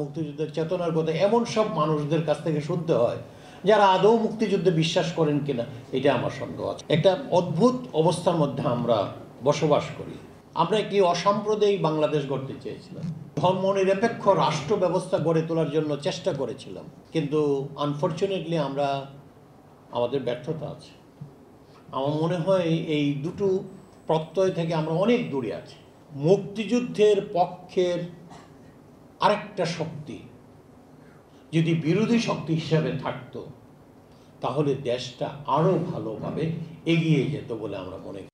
মুক্তিযুদ্ধের চেতনার কথা এমন সব মানুষদের কাছ থেকে শুনতে হয় যারা আদৌ মুক্তিযুদ্ধে বিশ্বাস করেন কিনা এটা আমার সন্দেহ আছে একটা অদ্ভুত অবস্থার মধ্যে আমরা বসবাস করি আমরা একটি অসাম্প্রদায়িক বাংলাদেশ গড়তে চেয়েছিলাম ধর্ম নিরপেক্ষ রাষ্ট্র ব্যবস্থা গড়ে তোলার জন্য চেষ্টা করেছিলাম কিন্তু আনফর্চুনেটলি আমরা আমাদের ব্যর্থতা আছে আমার মনে হয় এই দুটো প্রত্যয় থেকে আমরা অনেক দূরে আছি মুক্তিযুদ্ধের পক্ষের আরেকটা শক্তি যদি বিরোধী শক্তি হিসাবে থাকত তাহলে দেশটা আরও ভালোভাবে এগিয়ে যেত বলে আমরা মনে করি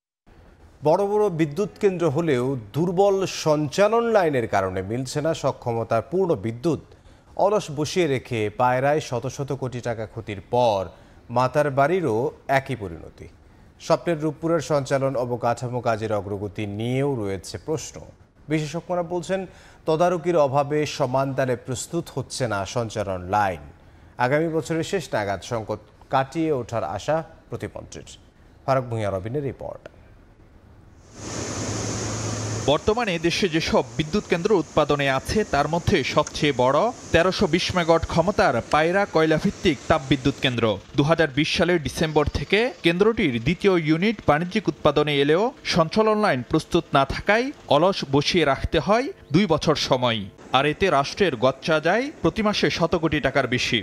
বড় বড় বিদ্যুৎ কেন্দ্র হলেও দুর্বল সঞ্চালন লাইনের কারণে মিলছে না সক্ষমতার পূর্ণ বিদ্যুৎ অলস বসিয়ে রেখে পায়রায় শত শত কোটি টাকা ক্ষতির পর মাতার বাড়িরও একই পরিণতি স্বপ্নের রূপপুরের সঞ্চালন অবকাঠামো কাজের অগ্রগতি নিয়েও রয়েছে প্রশ্ন বিশেষজ্ঞরা বলছেন তদারকির অভাবে সমানতালে প্রস্তুত হচ্ছে না সঞ্চালন লাইন আগামী বছরের শেষ নাগাদ সংকট কাটিয়ে ওঠার আশা প্রতিমন্ত্রীর ফারুক ভূঁইয়া রবিনের রিপোর্ট বর্তমানে দেশে যেসব বিদ্যুৎ কেন্দ্র উৎপাদনে আছে তার মধ্যে সবচেয়ে বড় তেরোশো বিশ মেগট ক্ষমতার পায়রা কয়লাভিত্তিক তাপবিদ্যুৎ কেন্দ্র দু সালের ডিসেম্বর থেকে কেন্দ্রটির দ্বিতীয় ইউনিট বাণিজ্যিক উৎপাদনে এলেও সঞ্চালন লাইন প্রস্তুত না থাকায় অলস বসিয়ে রাখতে হয় দুই বছর সময় আর এতে রাষ্ট্রের গচ্চা যায় প্রতি মাসে শত কোটি টাকার বেশি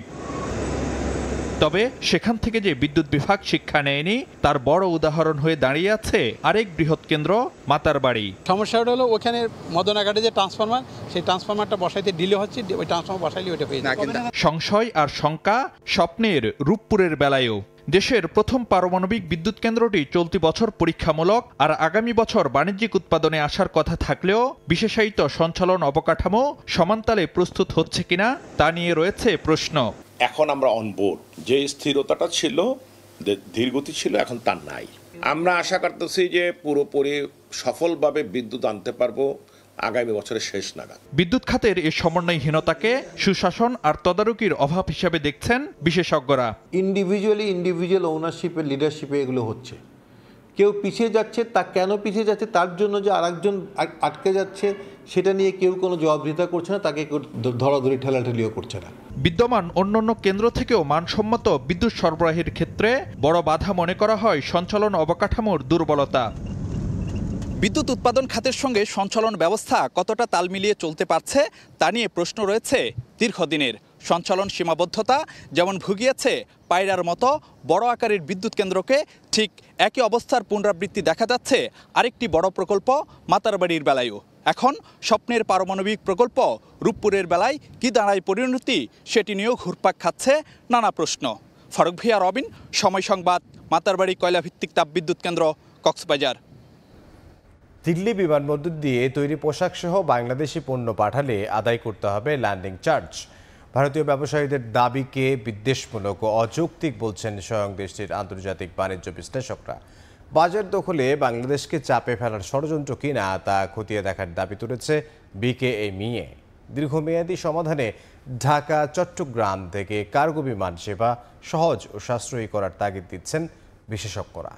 তবে সেখান থেকে যে বিদ্যুৎ বিভাগ শিক্ষা নেয়নি তার বড় উদাহরণ হয়ে দাঁড়িয়ে আছে আরেক বৃহৎ কেন্দ্র মাতার বাড়ি সমস্যাটা হলো ওখানে মদনাঘাটে যে ট্রান্সফরমার সেই ট্রান্সফরমারটা বসাইতে ডিলে হচ্ছে ওই ট্রান্সফরমার বসাইলে ওইটা পেয়ে সংশয় আর শঙ্কা স্বপ্নের রূপপুরের বেলায়ও দেশের প্রথম পারমাণবিক বিদ্যুৎ কেন্দ্রটি চলতি বছর পরীক্ষামূলক আর আগামী বছর বাণিজ্যিক উৎপাদনে আসার কথা থাকলেও বিশেষায়িত সঞ্চালন অবকাঠামো সমান্তালে প্রস্তুত হচ্ছে কিনা তা নিয়ে রয়েছে প্রশ্ন এখন আমরা অনবোর্ড যে স্থিরতাটা ছিল ধীরগতি ছিল এখন তার নাই আমরা আশা করতেছি যে পুরোপুরি সফলভাবে বিদ্যুৎ আনতে পারবো আগামী বছরের শেষ নাগাদ বিদ্যুৎ খাতের এই সমন্বয়হীনতাকে সুশাসন আর তদারকির অভাব হিসাবে দেখছেন বিশেষজ্ঞরা ইন্ডিভিজুয়ালি ইন্ডিভিজুয়াল ওনারশিপের লিডারশিপে এগুলো হচ্ছে কেউ পিছিয়ে যাচ্ছে তা কেন পিছিয়ে যাচ্ছে তার জন্য যে আরেকজন আটকে যাচ্ছে সেটা নিয়ে কেউ কোনো জবাবদিহিতা করছে না তাকে ধরাধরি ঠেলাঠেলিও করছে না বিদ্যমান অন্যান্য কেন্দ্র থেকেও মানসম্মত বিদ্যুৎ সরবরাহের ক্ষেত্রে বড় বাধা মনে করা হয় সঞ্চালন অবকাঠামোর দুর্বলতা বিদ্যুৎ উৎপাদন খাতের সঙ্গে সঞ্চালন ব্যবস্থা কতটা তাল মিলিয়ে চলতে পারছে তা নিয়ে প্রশ্ন রয়েছে দীর্ঘদিনের সঞ্চালন সীমাবদ্ধতা যেমন ভুগিয়েছে পায়রার মতো বড় আকারের বিদ্যুৎ কেন্দ্রকে ঠিক একই অবস্থার পুনরাবৃত্তি দেখা যাচ্ছে আরেকটি বড় প্রকল্প মাতারবাড়ির বেলায়ও এখন স্বপ্নের পারমাণবিক প্রকল্প রূপপুরের বেলায় কি দাঁড়ায় পরিণতি সেটি নিয়েও ঘুরপাক খাচ্ছে নানা প্রশ্ন ফারুক ভিয়া রবিন সময় সংবাদ মাতারবাড়ি কয়লাভিত্তিক তাপবিদ্যুৎ কেন্দ্র কক্সবাজার দিল্লি বিমানবন্দর দিয়ে তৈরি পোশাকসহ বাংলাদেশি পণ্য পাঠালে আদায় করতে হবে ল্যান্ডিং চার্জ ভারতীয় ব্যবসায়ীদের দাবিকে বিদ্বেষমূলক ও অযৌক্তিক বলছেন স্বয়ং দেশটির আন্তর্জাতিক বাণিজ্য বিশ্লেষকরা বাজার দখলে বাংলাদেশকে চাপে ফেলার ষড়যন্ত্র কিনা তা খতিয়ে দেখার দাবি তুলেছে মিয়ে দীর্ঘমেয়াদী সমাধানে ঢাকা চট্টগ্রাম থেকে কার্গো বিমান সেবা সহজ ও সাশ্রয়ী করার তাগিদ দিচ্ছেন বিশেষজ্ঞরা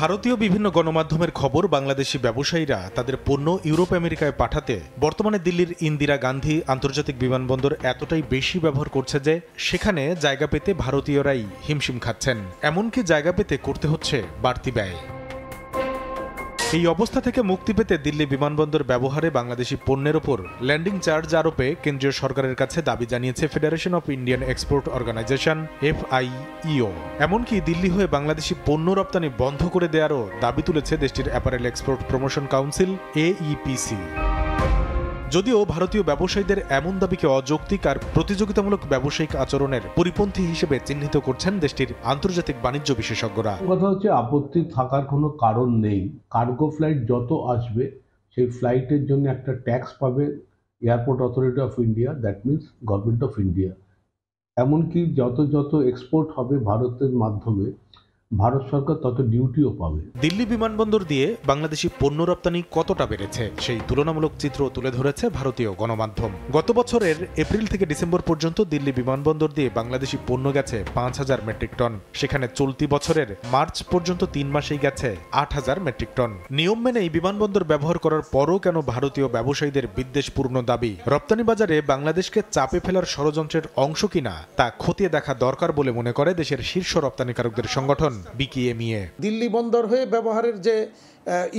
ভারতীয় বিভিন্ন গণমাধ্যমের খবর বাংলাদেশি ব্যবসায়ীরা তাদের পণ্য ইউরোপ আমেরিকায় পাঠাতে বর্তমানে দিল্লির ইন্দিরা গান্ধী আন্তর্জাতিক বিমানবন্দর এতটাই বেশি ব্যবহার করছে যে সেখানে জায়গা পেতে ভারতীয়রাই হিমশিম খাচ্ছেন এমনকি জায়গা পেতে করতে হচ্ছে বাড়তি ব্যয় এই অবস্থা থেকে মুক্তি পেতে দিল্লি বিমানবন্দর ব্যবহারে বাংলাদেশি পণ্যের ওপর ল্যান্ডিং চার্জ আরোপে কেন্দ্রীয় সরকারের কাছে দাবি জানিয়েছে federation of Indian export organisation FIEO এমনকি দিল্লি হয়ে বাংলাদেশি পণ্য রপ্তানি বন্ধ করে দেওয়ারও দাবি তুলেছে দেশটির apparel export promotion council AEPC যদিও ভারতীয় ব্যবসায়ীদের এমন দাবিকে অযৌক্তিক আর প্রতিযোগিতামূলক ব্যবসায়িক আচরণের পরিপন্থী হিসেবে চিহ্নিত করছেন দেশটির আন্তর্জাতিক বাণিজ্য বিশেষজ্ঞরা কথা হচ্ছে আপত্তি থাকার কোনো কারণ নেই কার্গো ফ্লাইট যত আসবে সেই ফ্লাইটের জন্য একটা ট্যাক্স পাবে airport authority of India that means government of India এমনকি যত যত এক্সপোর্ট হবে ভারতের মাধ্যমে ভারত সরকার তত ডিউটিও পাবে দিল্লি বিমানবন্দর দিয়ে বাংলাদেশি পণ্য রপ্তানি কতটা বেড়েছে সেই তুলনামূলক চিত্র তুলে ধরেছে ভারতীয় গণমাধ্যম গত বছরের এপ্রিল থেকে ডিসেম্বর পর্যন্ত দিল্লি বিমানবন্দর দিয়ে বাংলাদেশি পণ্য গেছে পাঁচ হাজার মেট্রিক টন সেখানে চলতি বছরের মার্চ পর্যন্ত তিন মাসেই গেছে আট হাজার মেট্রিক টন নিয়ম মেনেই বিমানবন্দর ব্যবহার করার পরও কেন ভারতীয় ব্যবসায়ীদের বিদ্বেষপূর্ণ দাবি রপ্তানি বাজারে বাংলাদেশকে চাপে ফেলার ষড়যন্ত্রের অংশ কিনা তা খতিয়ে দেখা দরকার বলে মনে করে দেশের শীর্ষ রপ্তানিকারকদের সংগঠন বিকিএমইএ দিল্লি বন্দর হয়ে ব্যবহারের যে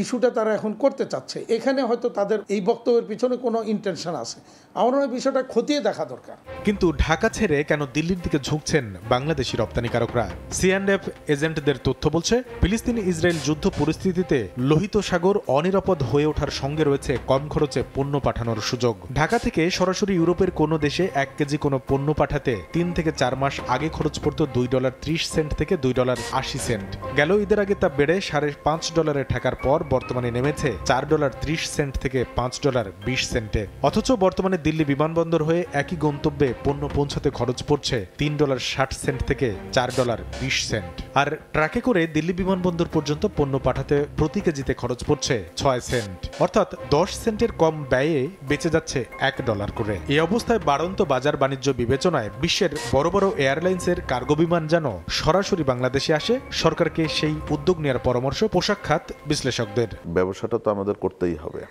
ইস্যুটা তারা এখন করতে চাচ্ছে এখানে হয়তো তাদের এই বক্তব্যের পিছনে কোনো ইন্টেনশন আছে আমার মনে বিষয়টা খতিয়ে দেখা দরকার কিন্তু ঢাকা ছেড়ে কেন দিল্লির দিকে ঝুঁকছেন বাংলাদেশি রপ্তানিকারকরা সিএনএফ এজেন্টদের তথ্য বলছে ফিলিস্তিন ইসরায়েল যুদ্ধ পরিস্থিতিতে লোহিত সাগর অনিরাপদ হয়ে ওঠার সঙ্গে রয়েছে কম খরচে পণ্য পাঠানোর সুযোগ ঢাকা থেকে সরাসরি ইউরোপের কোনো দেশে এক কেজি কোনো পণ্য পাঠাতে তিন থেকে চার মাস আগে খরচ পড়তো দুই ডলার ত্রিশ সেন্ট থেকে দুই ডলার আশি সেন্ট গেল ঈদের আগে তা বেড়ে সাড়ে পাঁচ ডলারে ঠেকার পর বর্তমানে নেমেছে চার ডলার ত্রিশ সেন্ট থেকে পাঁচ ডলার বিশ সেন্টে অথচ বর্তমানে দিল্লি বিমানবন্দর হয়ে একই গন্তব্যে পণ্য পৌঁছাতে খরচ পড়ছে তিন ডলার ষাট সেন্ট থেকে চার ডলার বিশ সেন্ট আর ট্রাকে করে দিল্লি বিমানবন্দর পর্যন্ত পণ্য পাঠাতে প্রতি কেজিতে খরচ পড়ছে ছয় সেন্ট অর্থাৎ দশ সেন্টের কম ব্যয়ে বেঁচে যাচ্ছে এক ডলার করে এ অবস্থায় বাড়ন্ত বাজার বাণিজ্য বিবেচনায় বিশ্বের বড় বড় এয়ারলাইন্সের কার্গো বিমান যেন সরাসরি বাংলাদেশে আসে সরকারকে সেই উদ্যোগ নেওয়ার পরামর্শ পোশাক খাত বিশ্লেষকদের ব্যবসাটা তো আমাদের করতেই হবে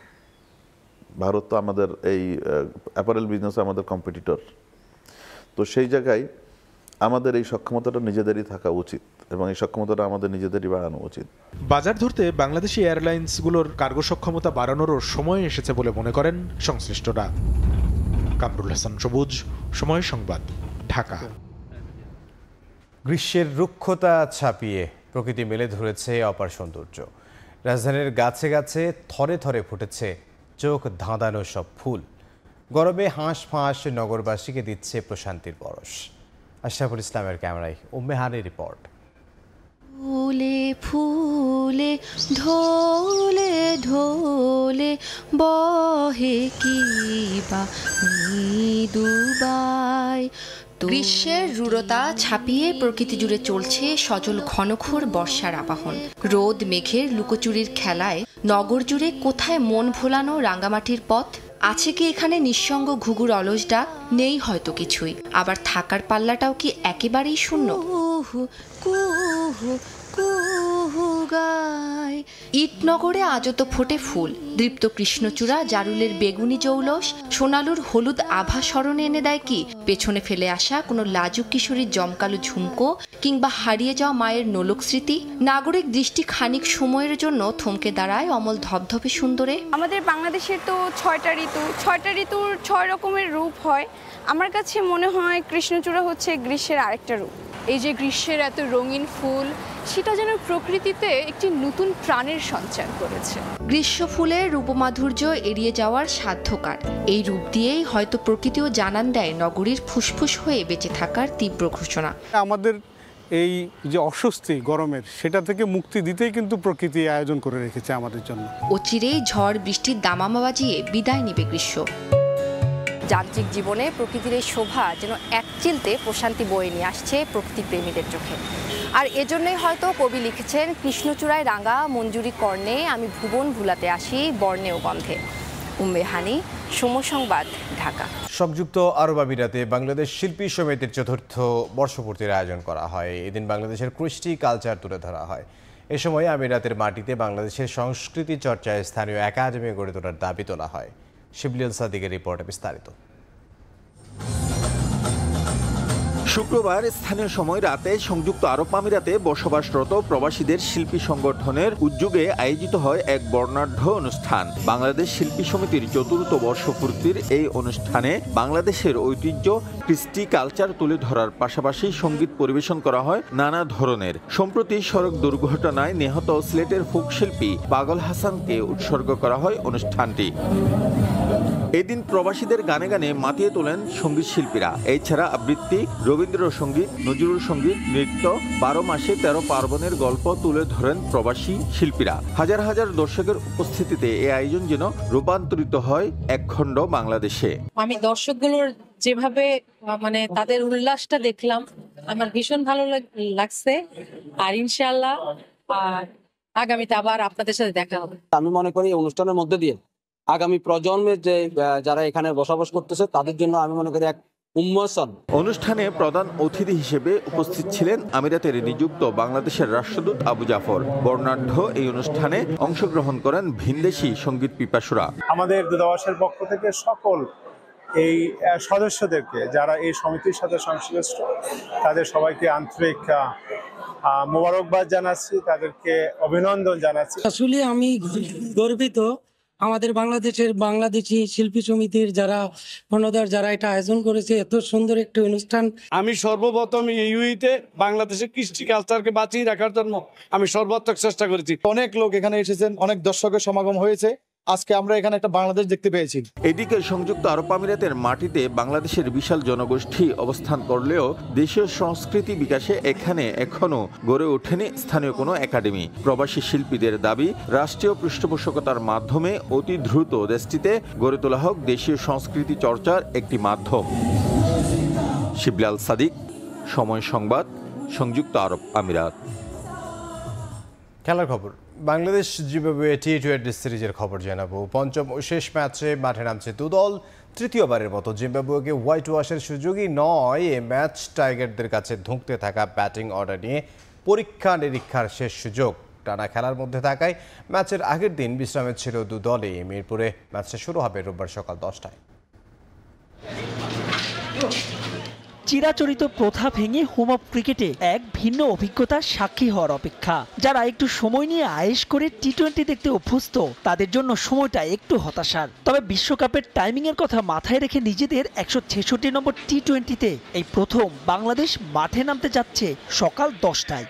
ভারত তো আমাদের এই অ্যাপারেল বিজনেস আমাদের কম্পিটিটর তো সেই জায়গায় আমাদের এই সক্ষমতাটা নিজেদেরই থাকা উচিত এবং এই সক্ষমতাটা আমাদের নিজেদেরই বাড়ানো উচিত বাজার ধরতে বাংলাদেশি এয়ারলাইন্সগুলোর কার্গো সক্ষমতা বাড়ানোরও সময় এসেছে বলে মনে করেন সংশ্লিষ্টরা কামরুল হাসান সবুজ সময় সংবাদ ঢাকা গ্রীষ্মের রুক্ষতা ছাপিয়ে প্রকৃতি মেলে ধরেছে অপার সৌন্দর্য রাজধানীর গাছে গাছে থরে থরে ফুটেছে চোখ ধাঁধানো সব ফুল গরমে হাঁস ফাঁস নগরবাসীকে দিচ্ছে প্রশান্তির পরশ আশরাফুল ইসলামের ক্যামেরায় উম্মেহানের রিপোর্ট ফুলে ফুলে ঢোলে ঢোলে বহে কি বা দুবাই গ্রীষ্মের রূঢ়তা ছাপিয়ে প্রকৃতি জুড়ে চলছে সজল ঘনঘোর বর্ষার আবাহন রোদ মেঘের লুকোচুরির খেলায় নগর জুড়ে কোথায় মন ভোলানো রাঙ্গামাটির পথ আছে কি এখানে নিঃসঙ্গ ঘুঘুর অলস ডাক নেই হয়তো কিছুই আবার থাকার পাল্লাটাও কি একেবারেই শূন্য গায় ইটনগরে আজত ফোটে ফুল দৃপ্ত কৃষ্ণচূড়া জারুলের বেগুনি জৌলস সোনালুর হলুদ আভা স্মরণে এনে দেয় কি পেছনে ফেলে আসা কোনো লাজুক কিশোরীর জমকালো ঝুমকো কিংবা হারিয়ে যাওয়া মায়ের নোলক স্মৃতি নাগরিক দৃষ্টি খানিক সময়ের জন্য থমকে দাঁড়ায় অমল ধবধবে সুন্দরে আমাদের বাংলাদেশের তো ছয়টা ঋতু ছয়টা ঋতুর ছয় রকমের রূপ হয় আমার কাছে মনে হয় কৃষ্ণচূড়া হচ্ছে গ্রীষ্মের আরেকটা রূপ এই যে গ্রীষ্মের এত রঙিন ফুল সেটা যেন প্রকৃতিতে একটি নতুন প্রাণের সঞ্চার করেছে গ্রীষ্ম ফুলের রূপমাধুর্য এড়িয়ে যাওয়ার সাধ্যকার এই রূপ দিয়েই হয়তো প্রকৃতিও জানান দেয় নগরীর ফুসফুস হয়ে বেঁচে থাকার তীব্র ঘোষণা আমাদের এই যে অস্বস্তি গরমের সেটা থেকে মুক্তি দিতেই কিন্তু প্রকৃতি আয়োজন করে রেখেছে আমাদের জন্য অচিরেই ঝড় বৃষ্টির দামামা বাজিয়ে বিদায় নিবে গ্রীষ্ম যান্ত্রিক জীবনে প্রকৃতির এই শোভা যেন একচিলতে প্রশান্তি বয়ে নিয়ে আসছে প্রেমীদের চোখে আর এজন্যই হয়তো কবি লিখেছেন কৃষ্ণচূড়ায় রাঙা মঞ্জুরি কর্ণে আমি ভুবন ভুলাতে আসি বর্ণেও গন্ধে উম্মেহানি সমসংবাদ ঢাকা সংযুক্ত আরব আমিরাতে বাংলাদেশ শিল্পী সমিতির চতুর্থ বর্ষপূর্তির আয়োজন করা হয় এদিন বাংলাদেশের কৃষ্টি কালচার তুলে ধরা হয় এ সময় আমিরাতের মাটিতে বাংলাদেশের সংস্কৃতি চর্চায় স্থানীয় একাডেমি গড়ে তোলার দাবি তোলা হয় શિબલી અંસાદીગીરી રિપોર્ટ વિસ્તારિતો শুক্রবার স্থানীয় সময় রাতে সংযুক্ত আরব আমিরাতে বসবাসরত প্রবাসীদের শিল্পী সংগঠনের উদ্যোগে আয়োজিত হয় এক বর্ণাঢ্য অনুষ্ঠান বাংলাদেশ শিল্পী সমিতির চতুর্থ বর্ষপূর্তির এই অনুষ্ঠানে বাংলাদেশের ঐতিহ্য কৃষ্টি কালচার তুলে ধরার পাশাপাশি সঙ্গীত পরিবেশন করা হয় নানা ধরনের সম্প্রতি সড়ক দুর্ঘটনায় নিহত সিলেটের শিল্পী পাগল হাসানকে উৎসর্গ করা হয় অনুষ্ঠানটি এদিন প্রবাসীদের গানে গানে মাতিয়ে তোলেন সঙ্গীত শিল্পীরা এছাড়া আবৃত্তি রবি রবীন্দ্র সঙ্গীত নজরুল সঙ্গীত নৃত্য বারো মাসে তেরো পার্বণের গল্প তুলে ধরেন প্রবাসী শিল্পীরা হাজার হাজার দর্শকের উপস্থিতিতে এই আয়োজন যেন রূপান্তরিত হয় একখণ্ড বাংলাদেশে আমি দর্শকগুলোর যেভাবে মানে তাদের উল্লাসটা দেখলাম আমার ভীষণ ভালো লাগছে আর ইনশাল্লাহ আগামীতে আবার আপনাদের সাথে দেখা হবে আমি মনে করি অনুষ্ঠানের মধ্যে দিয়ে আগামী প্রজন্মের যে যারা এখানে বসবাস করতেছে তাদের জন্য আমি মনে করি এক অনুষ্ঠানে প্রধান অতিথি হিসেবে উপস্থিত ছিলেন আমিরাতের নিযুক্ত বাংলাদেশের রাষ্ট্রদূত আবু জাফর বর্ণাঢ্য এই অনুষ্ঠানে অংশগ্রহণ করেন ভিনদেশি সঙ্গীত পিপাসুরা আমাদের দূতাবাসের পক্ষ থেকে সকল এই সদস্যদেরকে যারা এই সমিতির সাথে সংশ্লিষ্ট তাদের সবাইকে আন্তরিক মোবারকবাদ জানাচ্ছি তাদেরকে অভিনন্দন জানাচ্ছি আসলে আমি গর্বিত আমাদের বাংলাদেশের বাংলাদেশি শিল্পী সমিতির যারা পণ্যদার যারা এটা আয়োজন করেছে এত সুন্দর একটি অনুষ্ঠান আমি সর্বপ্রথম ইউইতে বাংলাদেশের কৃষ্টি কালচারকে বাঁচিয়ে রাখার জন্য আমি সর্বাত্মক চেষ্টা করেছি অনেক লোক এখানে এসেছেন অনেক দর্শকের সমাগম হয়েছে আজকে আমরা এখানে একটা বাংলাদেশ দেখতে পেয়েছি এদিকে সংযুক্ত আরব আমিরাতের মাটিতে বাংলাদেশের বিশাল জনগোষ্ঠী অবস্থান করলেও দেশীয় সংস্কৃতি বিকাশে এখানে এখনো গড়ে ওঠেনি স্থানীয় কোনো একাডেমি প্রবাসী শিল্পীদের দাবি রাষ্ট্রীয় পৃষ্ঠপোষকতার মাধ্যমে অতি দ্রুত দেশটিতে গড়ে তোলা হোক দেশীয় সংস্কৃতি চর্চার একটি মাধ্যম শিবলাল সাদিক সময় সংবাদ সংযুক্ত আরব আমিরাত খেলার খবর বাংলাদেশ জিম্বাবুয়ে টি টোয়েন্টি সিরিজের খবর জানাবো পঞ্চম ও শেষ ম্যাচে মাঠে নামছে দুদল তৃতীয়বারের মতো জিম্বাবুয়েকে হোয়াইট ওয়াশের সুযোগই নয় এ ম্যাচ টাইগারদের কাছে ধুঁকতে থাকা ব্যাটিং অর্ডার নিয়ে পরীক্ষা নিরীক্ষার শেষ সুযোগ টানা খেলার মধ্যে থাকায় ম্যাচের আগের দিন বিশ্রামে ছিল দু দলে মিরপুরে ম্যাচটা শুরু হবে রোববার সকাল দশটায় চিরাচরিত প্রথা ভেঙে হোম অফ ক্রিকেটে এক ভিন্ন অভিজ্ঞতার সাক্ষী হওয়ার অপেক্ষা যারা একটু সময় নিয়ে আয়েস করে টি টোয়েন্টি দেখতে অভ্যস্ত তাদের জন্য সময়টা একটু হতাশার তবে বিশ্বকাপের টাইমিংয়ের কথা মাথায় রেখে নিজেদের একশো ছেষট্টি নম্বর টি টোয়েন্টিতে এই প্রথম বাংলাদেশ মাঠে নামতে যাচ্ছে সকাল দশটায়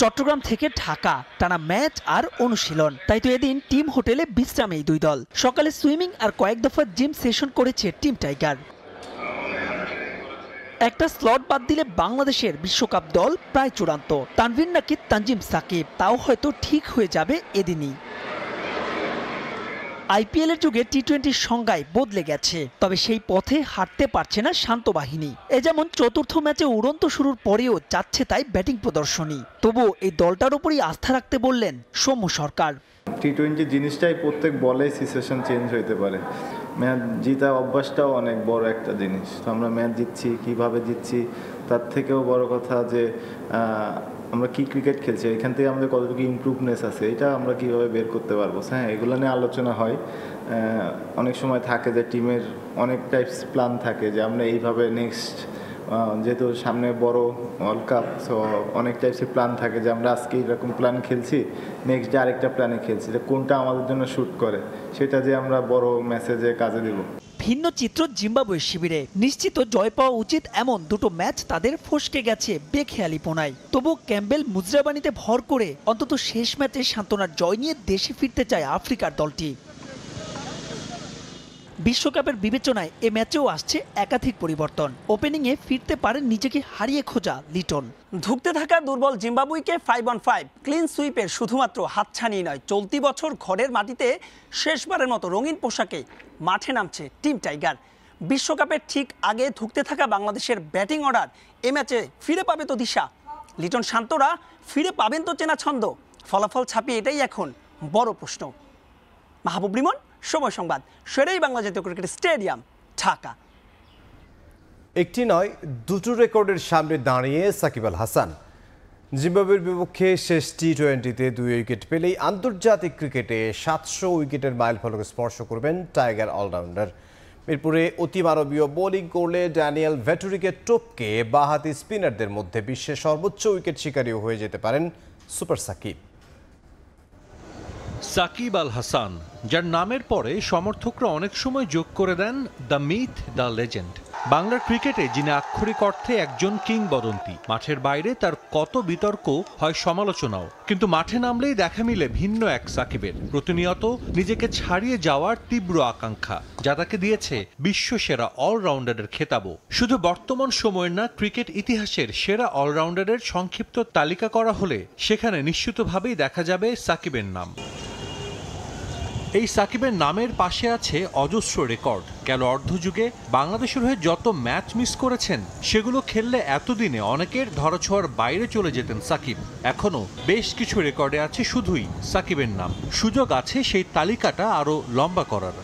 চট্টগ্রাম থেকে ঢাকা টানা ম্যাচ আর অনুশীলন তাই তো এদিন টিম হোটেলে বিশ্রামেই এই দুই দল সকালে সুইমিং আর কয়েক দফা জিম সেশন করেছে টিম টাইগার একটা স্লট বাদ দিলে বাংলাদেশের বিশ্বকাপ দল প্রায় চূড়ান্ত তানভীর নাকি তানজিম সাকিব তাও হয়তো ঠিক হয়ে যাবে এদিনই আইপিএলের যুগে টি টোয়েন্টির সংজ্ঞায় বদলে গেছে তবে সেই পথে হাঁটতে পারছে না শান্ত বাহিনী এ যেমন চতুর্থ ম্যাচে উড়ন্ত শুরুর পরেও যাচ্ছে তাই ব্যাটিং প্রদর্শনী তবুও এই দলটার উপরই আস্থা রাখতে বললেন সৌম্য সরকার টি টোয়েন্টি জিনিসটাই প্রত্যেক বলে সিচুয়েশন চেঞ্জ হইতে পারে ম্যাচ জিতা অভ্যাসটাও অনেক বড় একটা জিনিস তো আমরা ম্যাচ জিতছি কিভাবে জিতছি তার থেকেও বড় কথা যে আমরা কি ক্রিকেট খেলছি এখান থেকে আমাদের কতটুকু ইম্প্রুভনেস আছে এটা আমরা কিভাবে বের করতে পারবো হ্যাঁ এগুলো নিয়ে আলোচনা হয় অনেক সময় থাকে যে টিমের অনেক টাইপস প্ল্যান থাকে যে আমরা এইভাবে নেক্সট যেহেতু সামনে বড় ওয়ার্ল্ড কাপ সো অনেক টাইপসের প্ল্যান থাকে যে আমরা আজকে এরকম প্ল্যান খেলছি নেক্সট ডে আরেকটা প্ল্যানে খেলছি যে কোনটা আমাদের জন্য শ্যুট করে সেটা যে আমরা বড় মেসেজে কাজে দেব ভিন্ন চিত্র জিম্বাবুয়ের শিবিরে নিশ্চিত জয় পাওয়া উচিত এমন দুটো ম্যাচ তাদের ফসকে গেছে বেখেয়ালি পোনায় তবু ক্যাম্বেল মুজরাবানিতে ভর করে অন্তত শেষ ম্যাচে সান্ত্বনার জয় নিয়ে দেশে ফিরতে চায় আফ্রিকার দলটি বিশ্বকাপের বিবেচনায় এ ম্যাচেও আসছে একাধিক পরিবর্তন ওপেনিংয়ে ফিরতে পারেন নিজেকে হারিয়ে খোঁজা লিটন ধুকতে থাকা দুর্বল জিম্বাবুইকে ফাইভ অন ফাইভ ক্লিন সুইপের শুধুমাত্র হাতছানি নয় চলতি বছর ঘরের মাটিতে শেষবারের মতো রঙিন পোশাকে মাঠে নামছে টিম টাইগার বিশ্বকাপের ঠিক আগে ধুকতে থাকা বাংলাদেশের ব্যাটিং অর্ডার এ ম্যাচে ফিরে পাবে তো দিশা লিটন শান্তরা ফিরে পাবেন তো চেনা ছন্দ ফলাফল ছাপিয়ে এটাই এখন বড় প্রশ্ন মাহবুব রিমন সময় সংবাদ সেরেই বাংলা জাতীয় ক্রিকেট স্টেডিয়াম ঢাকা একটি নয় দুটো রেকর্ডের সামনে দাঁড়িয়ে সাকিব আল হাসান জিম্বাবুয়ের বিপক্ষে শেষ টি টোয়েন্টিতে দুই উইকেট পেলেই আন্তর্জাতিক ক্রিকেটে সাতশো উইকেটের মাইল ফলকে স্পর্শ করবেন টাইগার অলরাউন্ডার এরপরে অতিমানবীয় বোলিং করলে ড্যানিয়েল ভ্যাটুরিকে টপকে বাহাতি স্পিনারদের মধ্যে বিশ্বের সর্বোচ্চ উইকেট শিকারীও হয়ে যেতে পারেন সুপার সাকিব সাকিব আল হাসান যার নামের পরে সমর্থকরা অনেক সময় যোগ করে দেন দ্য মিথ দ্য লেজেন্ড বাংলার ক্রিকেটে যিনি আক্ষরিক অর্থে একজন কিংবদন্তি মাঠের বাইরে তার কত বিতর্ক হয় সমালোচনাও কিন্তু মাঠে নামলেই দেখা মিলে ভিন্ন এক সাকিবের প্রতিনিয়ত নিজেকে ছাড়িয়ে যাওয়ার তীব্র আকাঙ্ক্ষা যা তাকে দিয়েছে সেরা অলরাউন্ডারের খেতাবও শুধু বর্তমান সময়ের না ক্রিকেট ইতিহাসের সেরা অলরাউন্ডারের সংক্ষিপ্ত তালিকা করা হলে সেখানে নিশ্চিতভাবেই দেখা যাবে সাকিবের নাম এই সাকিবের নামের পাশে আছে অজস্র রেকর্ড গেল অর্ধযুগে বাংলাদেশের হয়ে যত ম্যাচ মিস করেছেন সেগুলো খেললে এতদিনে অনেকের ধরাছোয়ার বাইরে চলে যেতেন সাকিব এখনও বেশ কিছু রেকর্ডে আছে শুধুই সাকিবের নাম সুযোগ আছে সেই তালিকাটা আরও লম্বা করার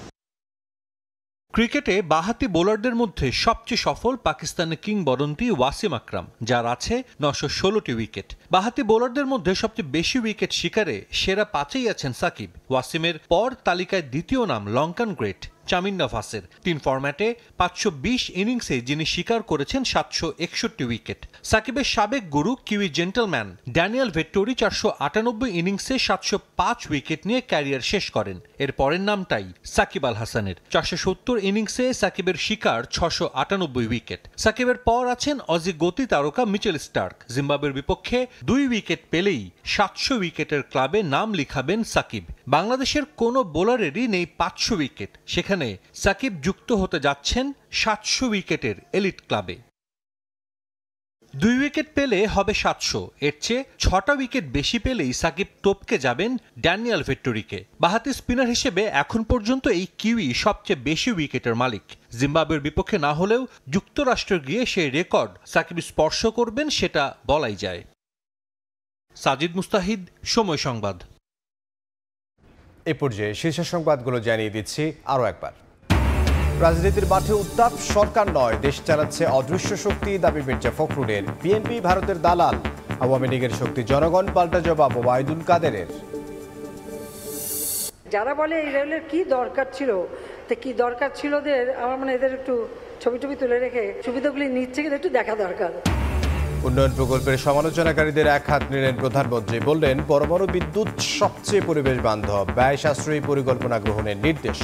ক্রিকেটে বাহাতি বোলারদের মধ্যে সবচেয়ে সফল পাকিস্তানের কিংবদন্তি ওয়াসিম আকরাম যার আছে নশো ষোলোটি উইকেট বাহাতি বোলারদের মধ্যে সবচেয়ে বেশি উইকেট শিকারে সেরা পাঁচেই আছেন সাকিব ওয়াসিমের পর তালিকায় দ্বিতীয় নাম লঙ্কান গ্রেট চামিন্ডা ভাসের তিন ফরম্যাটে পাঁচশো বিশ ইনিংসে যিনি শিকার করেছেন সাতশো একষট্টি উইকেট সাকিবের সাবেক গুরু কিউই জেন্টলম্যান ড্যানিয়েল ভেট্টোরি চারশো আটানব্বই ইনিংসে সাতশো পাঁচ উইকেট নিয়ে ক্যারিয়ার শেষ করেন এর পরের নামটাই সাকিব আল হাসানের চারশো সত্তর ইনিংসে সাকিবের শিকার ছশো আটানব্বই উইকেট সাকিবের পর আছেন অজি গতি তারকা মিচেল স্টার্ক জিম্বাবের বিপক্ষে দুই উইকেট পেলেই সাতশো উইকেটের ক্লাবে নাম লিখাবেন সাকিব বাংলাদেশের কোনো বোলারেরই নেই পাঁচশো উইকেট সেখানে সাকিব যুক্ত হতে যাচ্ছেন সাতশো উইকেটের এলিট ক্লাবে দুই উইকেট পেলে হবে সাতশো এর চেয়ে ছটা উইকেট বেশি পেলেই সাকিব তোপকে যাবেন ড্যানিয়াল ভেট্টোরিকে বাহাতি স্পিনার হিসেবে এখন পর্যন্ত এই কিউই সবচেয়ে বেশি উইকেটের মালিক জিম্বাবুয়ের বিপক্ষে না হলেও যুক্তরাষ্ট্র গিয়ে সেই রেকর্ড সাকিব স্পর্শ করবেন সেটা বলাই যায় সাজিদ মুস্তাহিদ সময় সংবাদ এ পর্যায়ে শীর্ষ সংবাদগুলো জানিয়ে দিচ্ছি আরও একবার রাজনীতির মাঠে উত্তাপ সরকার নয় দেশ চালাচ্ছে অদৃশ্য শক্তি দাবি মির্জা ফখরুলের বিএনপি ভারতের দালাল আওয়ামী লীগের শক্তি জনগণ পাল্টা জবাব ওবায়দুল কাদেরের যারা বলে এই রেলের কি দরকার ছিল তো কি দরকার ছিল আমার মানে এদের একটু ছবি টবি তুলে রেখে সুবিধাগুলি নিচ্ছে কিন্তু একটু দেখা দরকার উন্নয়ন প্রকল্পের সমালোচনাকারীদের এক হাত নিলেন প্রধানমন্ত্রী বললেন পরমাণু বিদ্যুৎ সবচেয়ে পরিবেশ বান্ধব ব্যয় সাশ্রয়ী পরিকল্পনা গ্রহণের নির্দেশ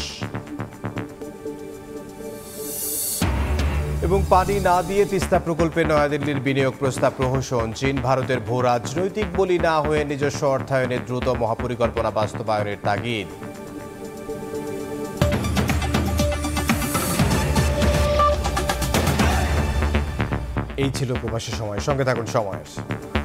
এবং পানি না দিয়ে তিস্তা প্রকল্পে নয়াদিল্লির বিনিয়োগ প্রস্তাব প্রহসন চীন ভারতের ভূ রাজনৈতিক বলি না হয়ে নিজস্ব অর্থায়নে দ্রুত মহাপরিকল্পনা বাস্তবায়নের তাগিদ এই ছিল প্রবাসী সময় সঙ্গে থাকুন সময়ের